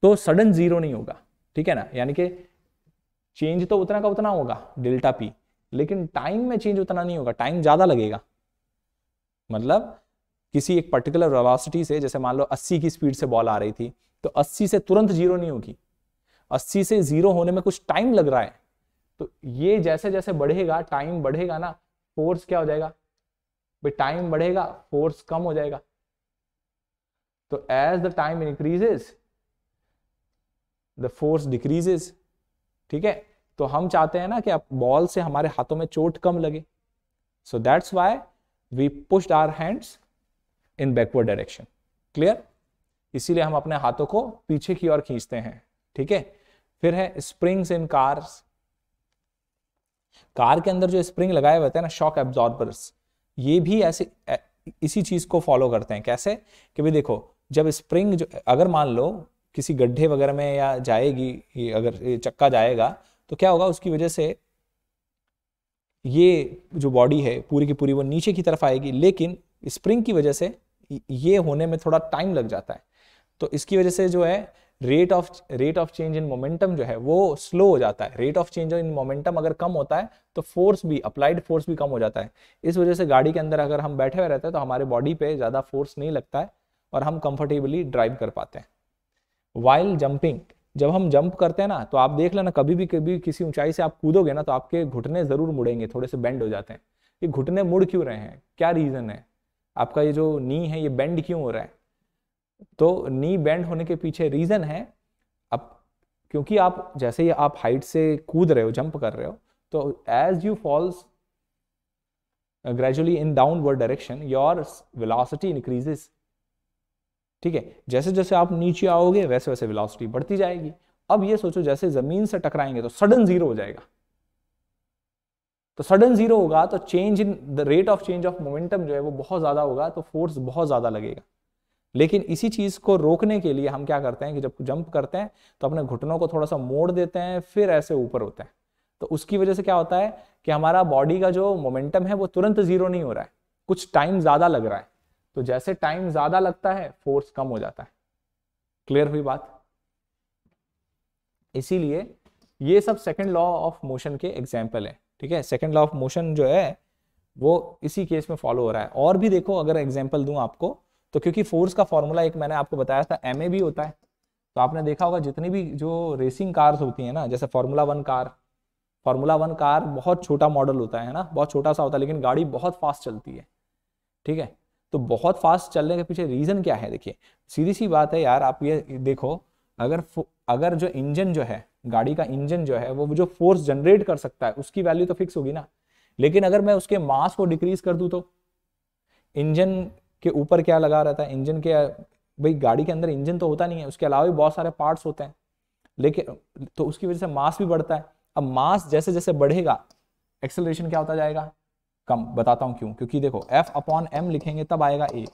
तो सडन जीरो नहीं होगा ठीक है ना यानी कि चेंज तो उतना का उतना होगा डेल्टा पी लेकिन टाइम में चेंज उतना नहीं होगा टाइम ज़्यादा लगेगा मतलब किसी एक पर्टिकुलर वेलोसिटी से जैसे मान लो 80 की स्पीड से बॉल आ रही थी तो 80 से तुरंत जीरो नहीं होगी 80 से जीरो होने में कुछ टाइम लग रहा है तो ये जैसे जैसे बढ़ेगा टाइम बढ़ेगा ना फोर्स क्या हो जाएगा भाई टाइम बढ़ेगा फोर्स कम हो जाएगा तो as the time increases the force decreases ठीक है तो हम चाहते हैं ना कि बॉल से हमारे हाथों में चोट कम लगे so that's why we pushed our hands in backward direction clear इसीलिए हम अपने हाथों को पीछे की ओर खींचते हैं ठीक है फिर है स्प्रिंग्स इन कार्स कार के अंदर जो स्प्रिंग लगाए हुए थे ना शॉक एब्जॉर्बर्स ये भी ऐसे इसी चीज को फॉलो करते हैं कैसे कि भाई देखो जब स्प्रिंग जो अगर मान लो किसी गड्ढे वगैरह में या जाएगी अगर चक्का जाएगा तो क्या होगा उसकी वजह से ये जो बॉडी है पूरी की पूरी वो नीचे की तरफ आएगी लेकिन स्प्रिंग की वजह से ये होने में थोड़ा टाइम लग जाता है तो इसकी वजह से जो है rate of rate of change in momentum जो है वो स्लो हो जाता है rate of change in momentum अगर कम होता है तो फोर्स भी अप्लाइड फोर्स भी कम हो जाता है इस वजह से गाड़ी के अंदर अगर हम बैठे हुए रहते हैं तो हमारे बॉडी पे ज़्यादा फोर्स नहीं लगता है और हम कंफर्टेबली ड्राइव कर पाते हैं वाइल्ड जंपिंग जब हम जंप करते हैं ना तो आप देख लेना कभी भी कभी किसी ऊंचाई से आप कूदोगे ना तो आपके घुटने ज़रूर मुड़ेंगे थोड़े से बेंड हो जाते हैं ये घुटने मुड़ क्यों रहे हैं क्या रीज़न है आपका ये जो नी है ये बेंड क्यों हो रहा है तो नी बेंड होने के पीछे रीज़न है अब क्योंकि आप जैसे ही आप हाइट से कूद रहे हो जंप कर रहे हो तो as you falls gradually in downward direction your velocity increases ठीक है जैसे जैसे आप नीचे आओगे वैसे वैसे विलॉसिटी बढ़ती जाएगी अब ये सोचो जैसे जमीन से टकराएंगे तो सडन जीरो हो जाएगा तो सडन जीरो होगा तो change in the rate of change of momentum जो है वो बहुत ज्यादा होगा तो फोर्स बहुत ज्यादा लगेगा लेकिन इसी चीज को रोकने के लिए हम क्या करते हैं कि जब जंप करते हैं तो अपने घुटनों को थोड़ा सा मोड़ देते हैं फिर ऐसे ऊपर होते हैं तो उसकी वजह से क्या होता है कि हमारा बॉडी का जो मोमेंटम है वो तुरंत जीरो नहीं हो रहा है कुछ टाइम ज्यादा लग रहा है तो जैसे टाइम ज्यादा लगता है फोर्स कम हो जाता है क्लियर हुई बात इसीलिए ये सब सेकेंड लॉ ऑफ मोशन के एग्जाम्पल है ठीक है सेकेंड लॉ ऑफ मोशन जो है वो इसी केस में फॉलो हो रहा है और भी देखो अगर एग्जाम्पल दूं आपको तो क्योंकि फोर्स का फॉर्मूला एक मैंने आपको बताया था एम भी होता है तो आपने देखा होगा जितनी भी जो रेसिंग कार्स होती है ना जैसे formula one car formula one car बहुत छोटा मॉडल होता है ना बहुत छोटा सा होता है लेकिन गाड़ी बहुत फास्ट चलती है ठीक है तो बहुत फास्ट चलने के पीछे रीज़न क्या है देखिए सीधी सी बात है यार आप ये देखो अगर अगर जो इंजन जो है गाड़ी का इंजन जो है वो जो फोर्स जनरेट कर सकता है उसकी वैल्यू तो फिक्स होगी ना लेकिन अगर मैं उसके मास को डिक्रीज कर दू तो इंजन के ऊपर क्या लगा रहता है इंजन के भाई गाड़ी के अंदर इंजन तो होता नहीं है उसके अलावा भी बहुत सारे पार्ट्स होते हैं लेकिन तो उसकी वजह से मास भी बढ़ता है अब मास जैसे जैसे बढ़ेगा एक्सेलरेशन क्या होता जाएगा कम बताता हूं क्यों क्योंकि देखो एफ अपॉन एम लिखेंगे तब आएगा ए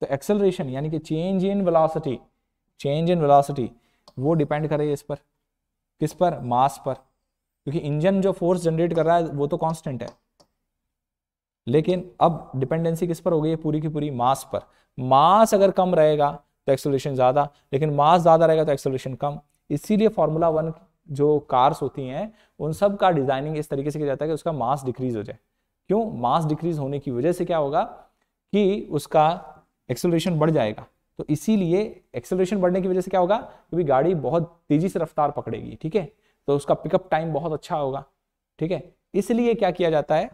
तो एक्सेलरेशन यानी कि change in velocity change in velocity वो डिपेंड करेगी इस पर किस पर मास पर क्योंकि इंजन जो फोर्स जनरेट कर रहा है वो तो कांस्टेंट है लेकिन अब डिपेंडेंसी किस पर हो गई है पूरी की पूरी मास पर मास अगर कम रहेगा तो एक्सेलरेशन ज़्यादा लेकिन मास ज़्यादा रहेगा तो एक्सेलरेशन कम इसीलिए फॉर्मूला वन जो कार्स होती हैं उन सब का डिजाइनिंग इस तरीके से किया जाता है कि उसका मास डिक्रीज हो जाए क्यों मास डिक्रीज होने की वजह से क्या होगा कि उसका एक्सेलरेशन बढ़ जाएगा तो इसीलिए एक्सेलरेशन बढ़ने की वजह से क्या होगा क्योंकि तो गाड़ी बहुत तेजी से रफ्तार पकड़ेगी ठीक है तो उसका पिकअप टाइम बहुत अच्छा होगा ठीक है इसलिए क्या किया जाता है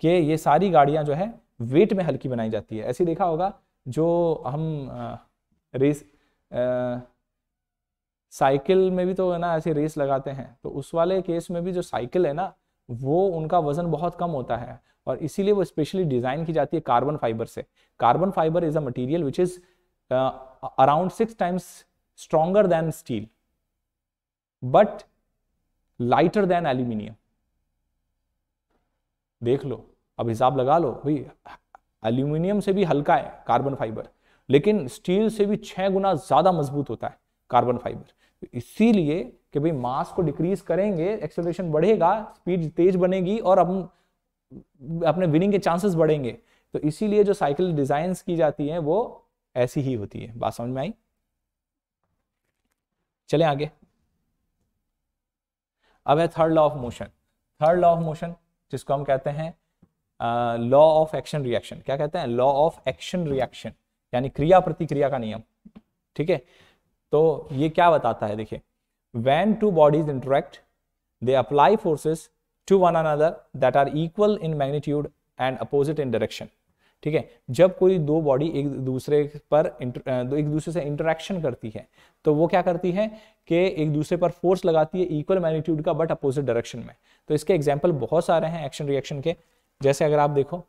कि ये सारी गाड़ियां जो है वेट में हल्की बनाई जाती है ऐसे देखा होगा जो हम रेस साइकिल में भी तो है ना ऐसी रेस लगाते हैं तो उस वाले केस में भी जो साइकिल है ना वो उनका वजन बहुत कम होता है और इसीलिए वो स्पेशली डिजाइन की जाती है कार्बन फाइबर से carbon fibre is a material which is around six times stronger than steel but lighter than aluminium देख लो अब हिसाब लगा लो भाई एल्यूमिनियम से भी हल्का है कार्बन फाइबर लेकिन स्टील से भी छह गुना ज्यादा मजबूत होता है कार्बन फाइबर इसीलिए कि भाई मास को डिक्रीज करेंगे एक्सेलरेशन बढ़ेगा स्पीड तेज बनेगी और हम अपने विनिंग के चांसेस बढ़ेंगे तो इसीलिए जो साइकिल डिजाइन की जाती है वो ऐसी ही होती है बात समझ में आई चले आगे अब है third law of motion third law of motion जिसको हम कहते हैं लॉ ऑफ एक्शन रिएक्शन क्या कहते हैं लॉ ऑफ एक्शन रिएक्शन यानी क्रिया प्रतिक्रिया का नियम ठीक है तो ये क्या बताता है देखिए when two bodies interact they apply forces to one another that are equal in magnitude and opposite in direction ठीक है जब कोई दो बॉडी एक दूसरे पर एक दूसरे से इंटरेक्शन करती है तो वो क्या करती है कि एक दूसरे पर फोर्स लगाती है इक्वल मैग्नीट्यूड का बट अपोजिट डायरेक्शन में तो इसके एग्जांपल बहुत सारे हैं एक्शन रिएक्शन के जैसे अगर आप देखो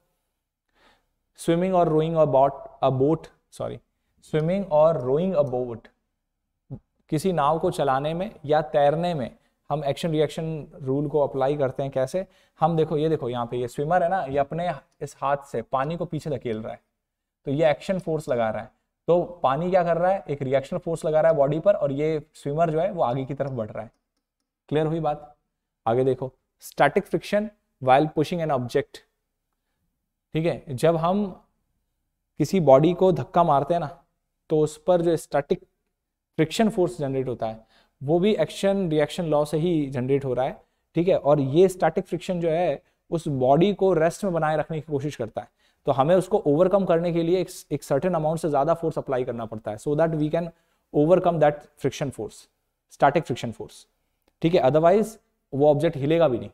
स्विमिंग और rowing a boat a boat sorry swimming और रोइंग अ बोट किसी नाव को चलाने में या तैरने में हम एक्शन रिएक्शन रूल को अप्लाई करते हैं कैसे हम देखो ये देखो यहाँ पे ये स्विमर है ना ये अपने इस हाथ से पानी को पीछे धकेल रहा है तो ये एक्शन फोर्स लगा रहा है तो पानी क्या कर रहा है एक रिएक्शन फोर्स लगा रहा है बॉडी पर और ये स्विमर जो है वो आगे की तरफ बढ़ रहा है क्लियर हुई बात आगे देखो static friction while pushing an object ठीक है जब हम किसी बॉडी को धक्का मारते हैं ना तो उस पर जो स्टैटिक फ्रिक्शन फोर्स जनरेट होता है वो भी एक्शन रिएक्शन लॉ से ही जनरेट हो रहा है ठीक है और ये स्टैटिक फ्रिक्शन जो है उस बॉडी को रेस्ट में बनाए रखने की कोशिश करता है तो हमें उसको ओवरकम करने के लिए एक, एक सर्टेन अमाउंट से ज्यादा फोर्स अप्लाई करना पड़ता है so that we can overcome that friction force static friction force ठीक है अदरवाइज वो ऑब्जेक्ट हिलेगा भी नहीं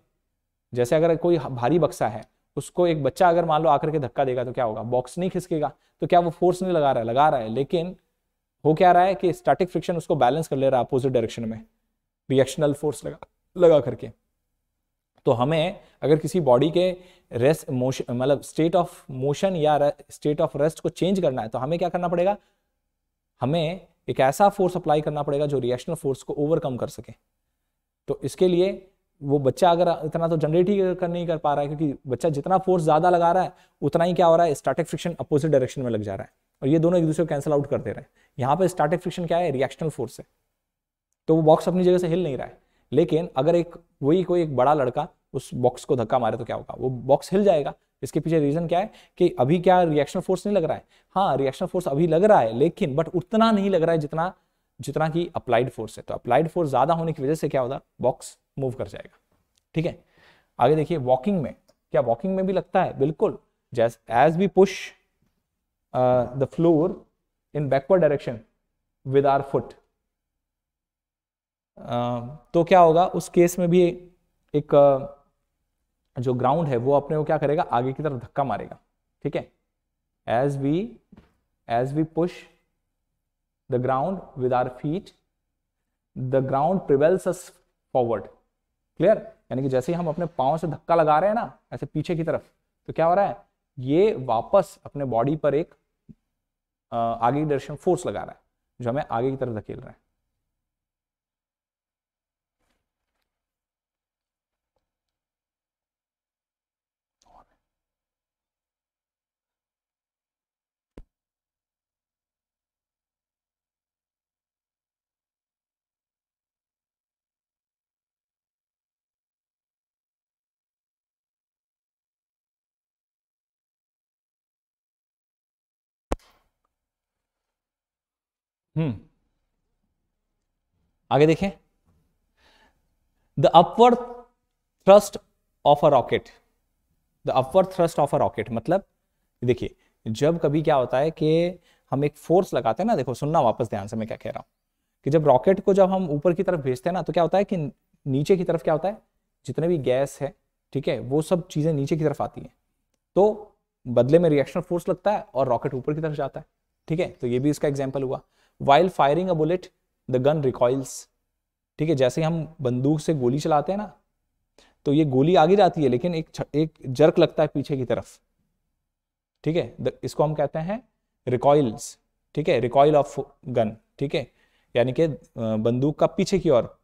जैसे अगर कोई भारी बक्सा है उसको एक बच्चा अगर मान लो आकर के धक्का देगा तो क्या होगा बॉक्स नहीं खिसकेगा तो क्या वो फोर्स नहीं लगा रहा है लगा रहा है लेकिन हो क्या रहा है कि स्टैटिक फ्रिक्शन उसको बैलेंस कर ले रहा है अपोजिट डायरेक्शन में रिएक्शनल फोर्स लगा लगा करके तो हमें अगर किसी बॉडी के रेस्ट मोशन मतलब स्टेट ऑफ मोशन या स्टेट ऑफ रेस्ट को चेंज करना है तो हमें क्या करना पड़ेगा हमें एक ऐसा फोर्स अप्लाई करना पड़ेगा जो रिएक्शनल फोर्स को ओवरकम कर सके तो इसके लिए वो बच्चा अगर इतना तो जनरेट ही कर नहीं कर पा रहा है क्योंकि बच्चा जितना फोर्स ज्यादा लगा रहा है उतना ही क्या हो रहा है स्टैटिक फ्रिक्शन अपोजिट डायरेक्शन में लग जा रहा है और ये दोनों एक दूसरे को कैंसिल आउट कर दे रहे हैं यहाँ पे स्टैटिक फ्रिक्शन क्या है रिएक्शनल फोर्स है तो वो बॉक्स अपनी जगह से हिल नहीं रहा है लेकिन अगर एक वही कोई एक बड़ा लड़का उस बॉक्स को धक्का मारे तो क्या होगा वो बॉक्स हिल जाएगा इसके पीछे रीजन क्या है कि अभी क्या रिएक्शनल फोर्स नहीं लग रहा है हाँ रिएक्शनल फोर्स अभी लग रहा है लेकिन बट उतना नहीं लग रहा है जितना जितना कि अप्लाइड फोर्स है तो अप्लाइड फोर्स ज़्यादा होने की वजह से क्या होगा बॉक्स मूव कर जाएगा ठीक है आगे देखिए वॉकिंग में क्या वॉकिंग में भी लगता है बिल्कुल जैस as we push the floor in backward direction with our foot तो क्या होगा उस केस में भी एक uh, जो ग्राउंड है वो अपने को क्या करेगा आगे की तरफ धक्का मारेगा ठीक है as we as we push the ground with our feet the ground propels us forward clear यानी कि जैसे ही हम अपने पाओ से धक्का लगा रहे हैं ना ऐसे पीछे की तरफ तो क्या हो रहा है ये वापस अपने बॉडी पर एक आगे की डायरेक्शन फोर्स लगा रहा है जो हमें आगे की तरफ धकेल रहा है हम्म आगे देखें the upward thrust of a rocket the upward thrust of a rocket मतलब देखिए जब कभी क्या होता है कि हम एक फोर्स लगाते हैं ना देखो सुनना वापस ध्यान से मैं क्या कह रहा हूं कि जब रॉकेट को जब हम ऊपर की तरफ भेजते हैं ना तो क्या होता है कि नीचे की तरफ क्या होता है जितने भी गैस है ठीक है वो सब चीज़ें नीचे की तरफ आती हैं तो बदले में रिएक्शन फोर्स लगता है और रॉकेट ऊपर की तरफ जाता है ठीक है तो ये भी इसका एग्जाम्पल हुआ while firing a bullet the gun recoils ठीक है जैसे हम बंदूक से गोली चलाते हैं ना तो ये गोली आगे जाती है लेकिन एक एक जर्क लगता है पीछे की तरफ ठीक है इसको हम कहते हैं रिकॉइल्स ठीक है रिकॉइल ऑफ गन ठीक है यानी कि बंदूक का पीछे की ओर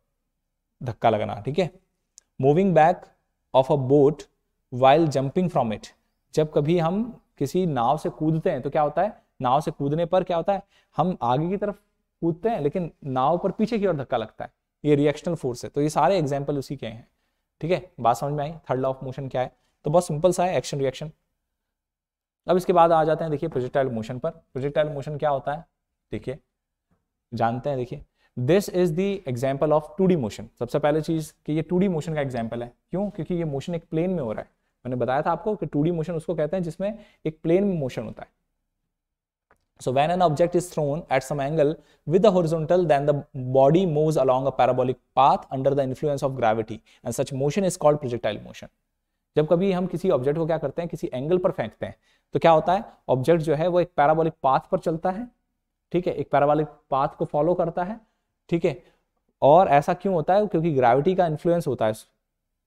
धक्का लगना ठीक है moving back of a boat while jumping from it जब कभी हम किसी नाव से कूदते हैं तो क्या होता है नाव से कूदने पर क्या होता है हम आगे की तरफ कूदते हैं लेकिन नाव पर पीछे की ओर धक्का लगता है ये रिएक्शनल फोर्स है तो ये सारे एग्जाम्पल उसी के हैं ठीक है बात समझ में आई थर्ड लॉ ऑफ मोशन क्या है तो बहुत सिंपल सा है एक्शन रिएक्शन अब इसके बाद आ जाते हैं देखिए प्रोजेक्टाइल मोशन पर प्रोजेक्टाइल मोशन क्या होता है देखिए जानते हैं देखिए this is the example of two motion सबसे पहले चीज कि ये टू मोशन का एग्जाम्पल है क्यों क्योंकि ये मोशन एक प्लेन में हो रहा है मैंने बताया था आपको कि टू मोशन उसको कहते हैं जिसमें एक प्लेन में मोशन होता है So when an object is thrown at some angle with the horizontal, then the body moves along a parabolic path under the influence of gravity and such motion is called projectile motion. जब कभी हम किसी object को क्या करते हैं किसी angle पर फेंकते हैं तो क्या होता है ऑब्जेक्ट जो है वो एक पैराबोलिक पाथ पर चलता है ठीक है एक पैराबॉलिक पाथ को फॉलो करता है ठीक है और ऐसा क्यों होता है क्योंकि ग्रेविटी का इन्फ्लुएंस होता है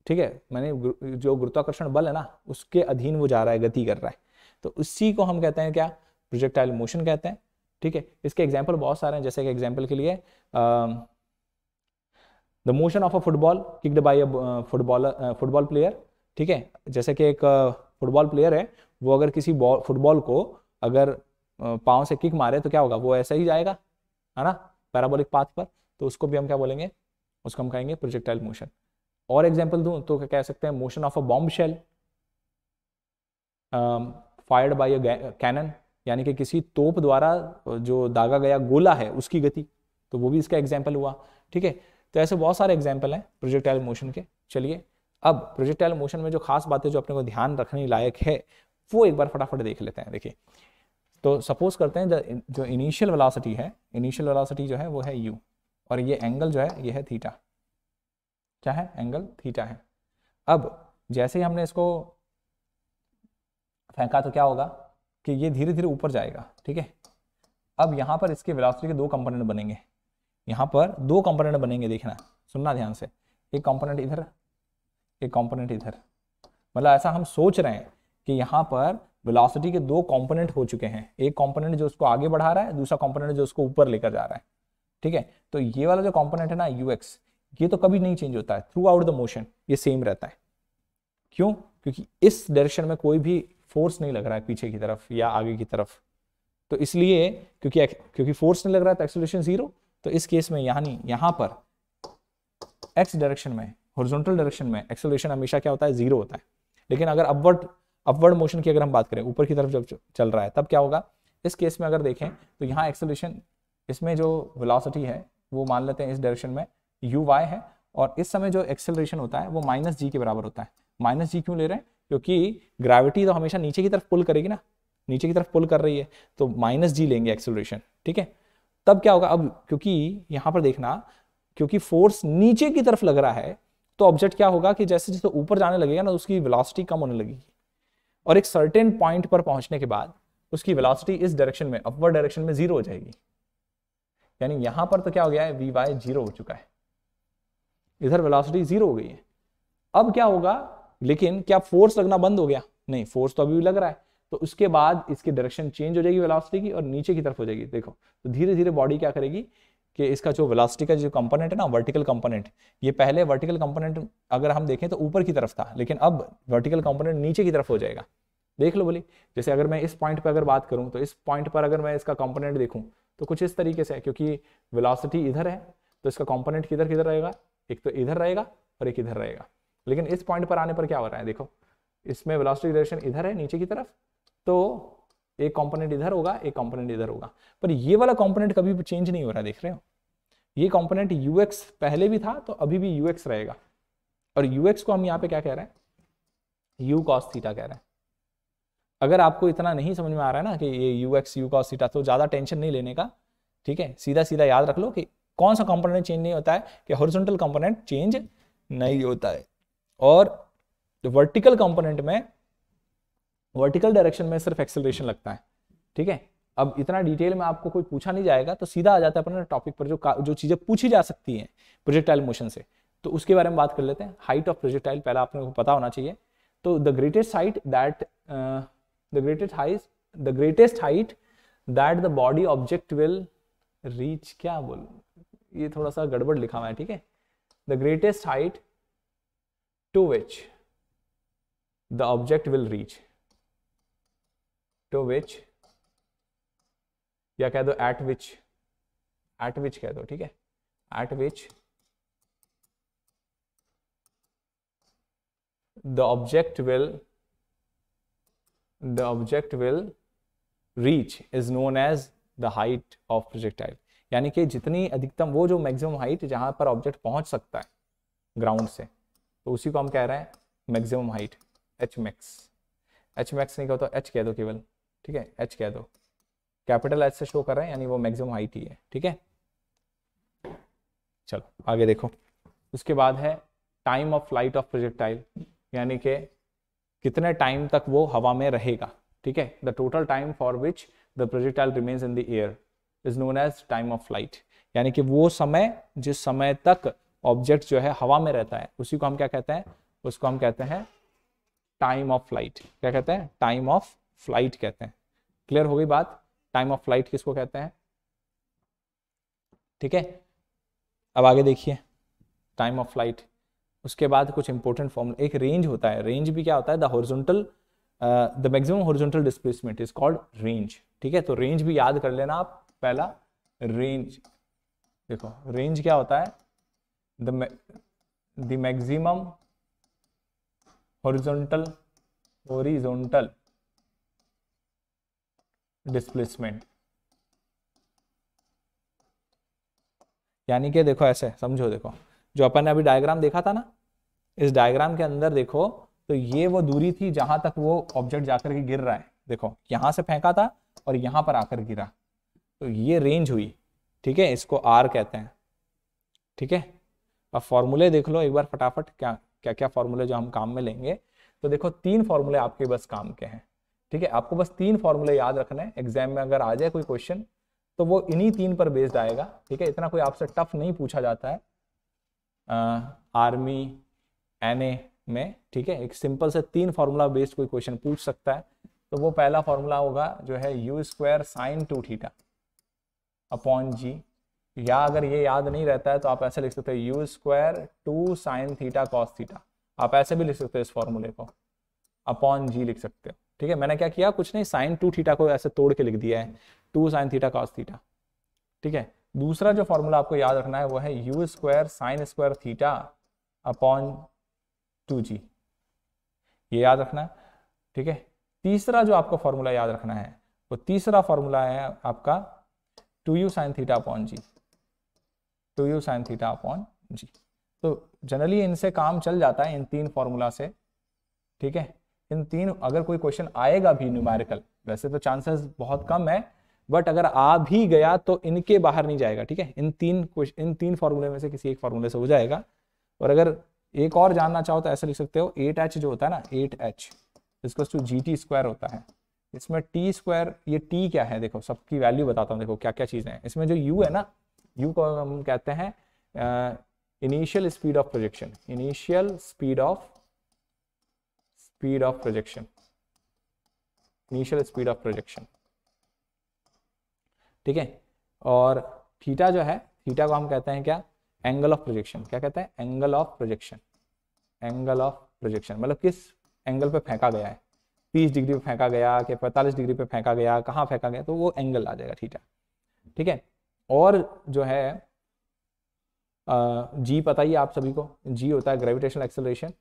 ठीक है मैंने जो गुरुत्वाकर्षण बल है ना उसके अधीन वो जा रहा है गति कर रहा है तो उसी को हम कहते हैं क्या प्रोजेक्टाइल मोशन कहते हैं ठीक है इसके एग्जाम्पल बहुत सारे हैं जैसे कि एग्जाम्पल के लिए the motion of a football kicked by a footballer football player ठीक है जैसे कि एक फुटबॉल uh, प्लेयर है वो अगर किसी बॉल फुटबॉल को अगर uh, पाँव से किक मारे तो क्या होगा वो ऐसा ही जाएगा है ना पैराबोलिक पाथ पर तो उसको भी हम क्या बोलेंगे उसको हम कहेंगे प्रोजेक्टाइल मोशन और एग्जाम्पल दूँ तो क्या कह सकते हैं motion of a bomb shell fired by a cannon यानी कि किसी तोप द्वारा जो दागा गया गोला है उसकी गति तो वो भी इसका एग्जाम्पल हुआ ठीक है तो ऐसे बहुत सारे एग्जाम्पल हैं प्रोजेक्टाइल मोशन के चलिए अब प्रोजेक्टाइल मोशन में जो खास बातें जो अपने को ध्यान रखने लायक है वो एक बार फटाफट देख लेते हैं देखिए तो सपोज करते हैं जो इनिशियल वेलासिटी है इनिशियल वेलासिटी जो है वो है यू और ये एंगल जो है ये है थीटा क्या है एंगल थीटा है अब जैसे ही हमने इसको फेंका तो क्या होगा कि ये धीरे धीरे ऊपर जाएगा ठीक है अब यहाँ पर इसके विलासिटी के दो कंपोनेंट बनेंगे यहाँ पर दो कंपोनेंट बनेंगे देखना सुनना ध्यान से एक कंपोनेंट इधर एक कंपोनेंट इधर मतलब ऐसा हम सोच रहे हैं कि यहाँ पर वेलोसिटी के दो कंपोनेंट हो चुके हैं एक कंपोनेंट जो उसको आगे बढ़ा रहा है दूसरा कंपोनेंट जो उसको ऊपर लेकर जा रहा है ठीक है तो ये वाला जो कंपोनेंट है ना यू ये तो कभी नहीं चेंज होता है थ्रू आउट द मोशन ये सेम रहता है क्यों क्योंकि इस डायरेक्शन में कोई भी फोर्स नहीं लग रहा है पीछे की तरफ या आगे की तरफ तो इसलिए क्योंकि क्योंकि फोर्स नहीं लग रहा है तो एक्सलेशन जीरो तो इस केस में यानी यहाँ पर एक्स डायरेक्शन में हॉरिजॉन्टल डायरेक्शन में एक्सलेशन हमेशा क्या होता है जीरो होता है लेकिन अगर अपवर्ड अपवर्ड मोशन की अगर हम बात करें ऊपर की तरफ जब चल रहा है तब क्या होगा इस केस में अगर देखें तो यहाँ एक्सलेशन इसमें जो वेलोसिटी है वो मान लेते हैं इस डायरेक्शन में यू वाई है और इस समय जो एक्सेलरेशन होता है वो माइनस जी के बराबर होता है माइनस जी क्यों ले रहे हैं क्योंकि ग्रेविटी तो हमेशा नीचे की तरफ पुल करेगी ना नीचे की तरफ पुल कर रही है तो माइनस जी लेंगे एक्सेलरेशन ठीक है तब क्या होगा अब क्योंकि यहां पर देखना क्योंकि फोर्स नीचे की तरफ लग रहा है तो ऑब्जेक्ट क्या होगा कि जैसे जैसे ऊपर जाने लगेगा ना तो उसकी वेलोसिटी कम होने लगेगी और एक सर्टेन पॉइंट पर पहुंचने के बाद उसकी वेलोसिटी इस डायरेक्शन में अपवर्ड डायरेक्शन में जीरो हो जाएगी यानी यहां पर तो क्या हो गया है वी वाई जीरो हो चुका है इधर वेलोसिटी जीरो हो गई है अब क्या होगा लेकिन क्या फोर्स लगना बंद हो गया नहीं फोर्स तो अभी भी लग रहा है तो उसके बाद इसकी डायरेक्शन चेंज हो जाएगी वेलोसिटी की और नीचे की तरफ हो जाएगी देखो तो धीरे धीरे बॉडी क्या करेगी कि इसका जो वेलोसिटी का जो कंपोनेंट है ना वर्टिकल कंपोनेंट ये पहले वर्टिकल कंपोनेंट अगर हम देखें तो ऊपर की तरफ था लेकिन अब वर्टिकल कंपोनेंट नीचे की तरफ हो जाएगा देख लो बोली जैसे अगर मैं इस पॉइंट पर अगर बात करूं तो इस पॉइंट पर अगर मैं इसका कंपोनेंट देखूँ तो कुछ इस तरीके से है क्योंकि वेलासिटी इधर है तो इसका कॉम्पोनेंट किधर किधर रहेगा एक तो इधर रहेगा और एक इधर रहेगा लेकिन इस पॉइंट पर आने पर क्या हो रहा है देखो इसमें वेलोसिटी डायरेक्शन इधर है नीचे की तरफ तो एक कंपोनेंट इधर होगा एक कंपोनेंट इधर होगा पर ये वाला कंपोनेंट कभी भी चेंज नहीं हो रहा है देख रहे हो ये कंपोनेंट यूएक्स पहले भी था तो अभी भी यूएक्स रहेगा और यूएक्स को हम यहाँ पे क्या कह रहे हैं यू कॉस थीटा कह रहे हैं अगर आपको इतना नहीं समझ में आ रहा है ना कि ये U X U cos theta तो ज़्यादा टेंशन नहीं लेने का ठीक है सीधा सीधा याद रख लो कि कौन सा कॉम्पोनेंट चेंज नहीं होता है कि हॉरिजॉन्टल कॉम्पोनेंट चेंज नहीं होता है और वर्टिकल कंपोनेंट में वर्टिकल डायरेक्शन में सिर्फ एक्सेलरेशन लगता है ठीक है अब इतना डिटेल में आपको कोई पूछा नहीं जाएगा तो सीधा आ जाता है अपने टॉपिक पर जो जो चीज़ें पूछी जा सकती हैं प्रोजेक्टाइल मोशन से तो उसके बारे में बात कर लेते हैं हाइट ऑफ प्रोजेक्टाइल पहला आपने को पता होना चाहिए तो the greatest height that the greatest height the greatest height that the body object will reach क्या बोल ये थोड़ा सा गड़बड़ लिखा हुआ है ठीक है the greatest height to which the object will reach to which या कह दो एट विच एट विच कह दो ठीक है at which the object will the object will reach is known as the height of projectile यानी कि जितनी अधिकतम वो जो मैक्सिमम हाइट जहां पर ऑब्जेक्ट पहुंच सकता है ग्राउंड से तो उसी को हम कह रहे हैं maximum height H max H max नहीं कहो तो एच कह दो केवल ठीक है एच कह दो कैपिटल एच से शो कर रहे हैं यानी वो मैक्सिमम हाइट ही है ठीक है चलो आगे देखो उसके बाद है time of flight of projectile यानी कि कितने टाइम तक वो हवा में रहेगा ठीक है the total time for which the projectile remains in the air is known as time of flight यानी कि वो समय जिस समय तक ऑब्जेक्ट जो है हवा में रहता है उसी को हम क्या कहते हैं उसको हम कहते हैं टाइम ऑफ फ्लाइट क्या कहते हैं टाइम ऑफ फ्लाइट कहते हैं क्लियर हो गई बात टाइम ऑफ फ्लाइट किसको कहते हैं ठीक है अब आगे देखिए टाइम ऑफ फ्लाइट उसके बाद कुछ इंपॉर्टेंट फॉर्मूला एक रेंज होता है रेंज भी क्या होता है the horizontal the maximum horizontal displacement is called range ठीक है तो रेंज भी याद कर लेना आप पहला रेंज देखो रेंज क्या होता है the, the maximum horizontal horizontal displacement यानी कि देखो ऐसे समझो देखो जो अपन ने अभी डायग्राम देखा था ना इस डायग्राम के अंदर देखो तो ये वो दूरी थी जहां तक वो ऑब्जेक्ट जाकर के गिर रहा है देखो यहां से फेंका था और यहां पर आकर गिरा तो ये रेंज हुई ठीक है इसको आर कहते हैं ठीक है अब फॉर्मूले देख लो एक बार फटाफट क्या क्या क्या फॉर्मूले जो हम काम में लेंगे तो देखो तीन फॉर्मूले आपके बस काम के हैं ठीक है आपको बस तीन फॉर्मूले याद रखना है एग्जाम में अगर आ जाए कोई क्वेश्चन तो वो इन्हीं तीन पर बेस्ड आएगा ठीक है इतना कोई आपसे टफ नहीं पूछा जाता है आ, आर्मी एन में ठीक है एक सिंपल से तीन फार्मूला बेस्ड कोई क्वेश्चन पूछ सकता है तो वो पहला फार्मूला होगा जो है U square sine two theta upon G या अगर ये याद नहीं रहता है तो आप ऐसे लिख सकते हैं U square two sine theta cos theta आप ऐसे भी लिख सकते हो इस फॉर्मूले को अपॉन जी लिख सकते हो ठीक है मैंने क्या किया कुछ नहीं साइन टू थीटा को ऐसे तोड़ के लिख दिया है two sine theta cos theta ठीक है दूसरा जो फॉर्मूला आपको याद रखना है वो है U square sine square theta upon two G ये याद रखना है ठीक है तीसरा जो आपको फॉर्मूला याद रखना है वो तीसरा फॉर्मूला है आपका two U sine theta upon G two तो U sine theta upon G तो जनरली इनसे काम चल जाता है इन तीन फॉर्मूला से ठीक है इन तीन अगर कोई क्वेश्चन आएगा भी न्यूमेरिकल वैसे तो चांसेस बहुत कम है बट अगर आ भी गया तो इनके बाहर नहीं जाएगा ठीक है इन तीन इन तीन फॉर्मूले में से किसी एक फॉर्मूले से हो जाएगा और अगर एक और जानना चाहो तो ऐसा लिख सकते हो एट एच जो होता है ना एट एच इसको जी टी स्क्वायर होता है इसमें टी स्क्वायर ये टी क्या है देखो सबकी वैल्यू बताता हूँ देखो क्या क्या चीज़ें हैं इसमें जो यू है ना यू को हम कहते हैं initial speed of projection initial speed of speed of projection initial speed of projection ठीक है और थीटा जो है थीटा को हम कहते हैं क्या एंगल ऑफ प्रोजेक्शन क्या कहते हैं angle of projection angle of projection मतलब किस एंगल पे फेंका गया है 30 डिग्री पे फेंका गया कि 45 डिग्री पे फेंका गया कहाँ फेंका गया तो वो एंगल आ जाएगा थीटा ठीक है और जो है जी पता ही आप सभी को जी होता है gravitational acceleration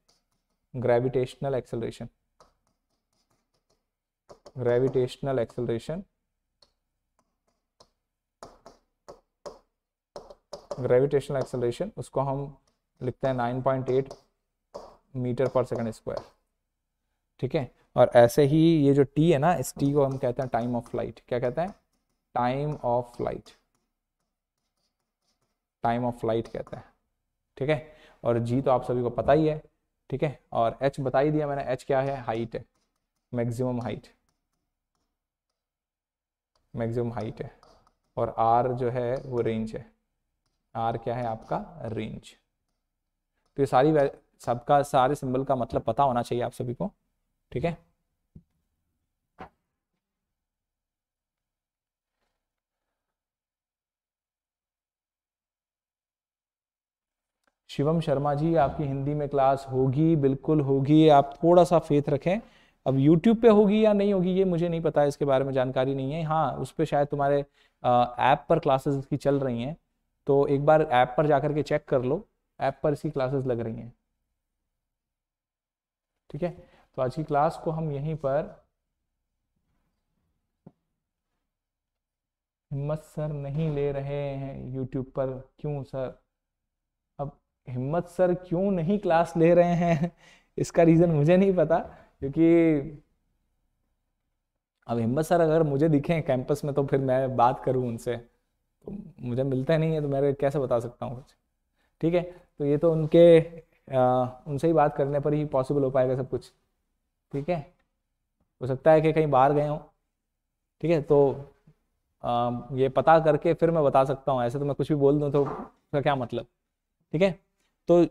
gravitational acceleration gravitational acceleration gravitational acceleration उसको हम लिखते हैं 9.8 मीटर पर सेकंड स्क्वायर ठीक है और ऐसे ही ये जो टी है ना इस टी को हम कहते हैं टाइम ऑफ फ्लाइट क्या कहते हैं time of flight time of flight कहता है ठीक है और जी तो आप सभी को पता ही है ठीक है और एच बता ही दिया मैंने एच क्या है हाइट है मैक्सिमम हाइट मैक्सिमम हाइट है और आर जो है वो रेंज है आर क्या है आपका रेंज तो ये सारी सबका सारे सिंबल का मतलब पता होना चाहिए आप सभी को ठीक है शिवम शर्मा जी आपकी हिंदी में क्लास होगी बिल्कुल होगी आप थोड़ा सा फेथ रखें अब यूट्यूब पे होगी या नहीं होगी ये मुझे नहीं पता इसके बारे में जानकारी नहीं है हाँ उस पर शायद तुम्हारे ऐप पर क्लासेस इसकी चल रही हैं तो एक बार ऐप पर जाकर के चेक कर लो ऐप पर इसकी क्लासेस लग रही हैं ठीक है तो आज की क्लास को हम यहीं पर हिम्मत सर नहीं ले रहे हैं यूट्यूब पर क्यों सर हिम्मत सर क्यों नहीं क्लास ले रहे हैं इसका रीज़न मुझे नहीं पता क्योंकि अब हिम्मत सर अगर मुझे दिखे कैंपस में तो फिर मैं बात करूं उनसे तो मुझे मिलता नहीं है तो मैं कैसे बता सकता हूँ कुछ ठीक है तो ये तो उनके आ, उनसे ही बात करने पर ही पॉसिबल हो पाएगा सब कुछ ठीक है हो सकता है कि कहीं बाहर गए हों ठीक है तो आ, ये पता करके फिर मैं बता सकता हूँ ऐसे तो मैं कुछ भी बोल दूँ तो उसका क्या मतलब ठीक है तो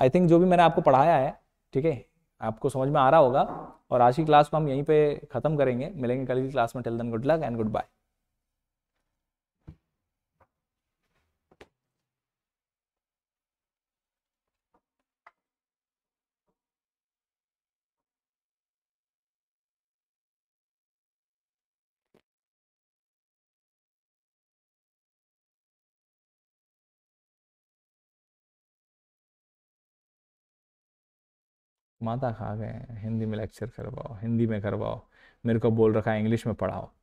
आई थिंक जो भी मैंने आपको पढ़ाया है ठीक है आपको समझ में आ रहा होगा और आज की क्लास को हम यहीं पे ख़त्म करेंगे मिलेंगे कल की क्लास में tell then good luck and goodbye माता खा गए हिंदी में लेक्चर करवाओ हिंदी में करवाओ मेरे को बोल रखा है इंग्लिश में पढ़ाओ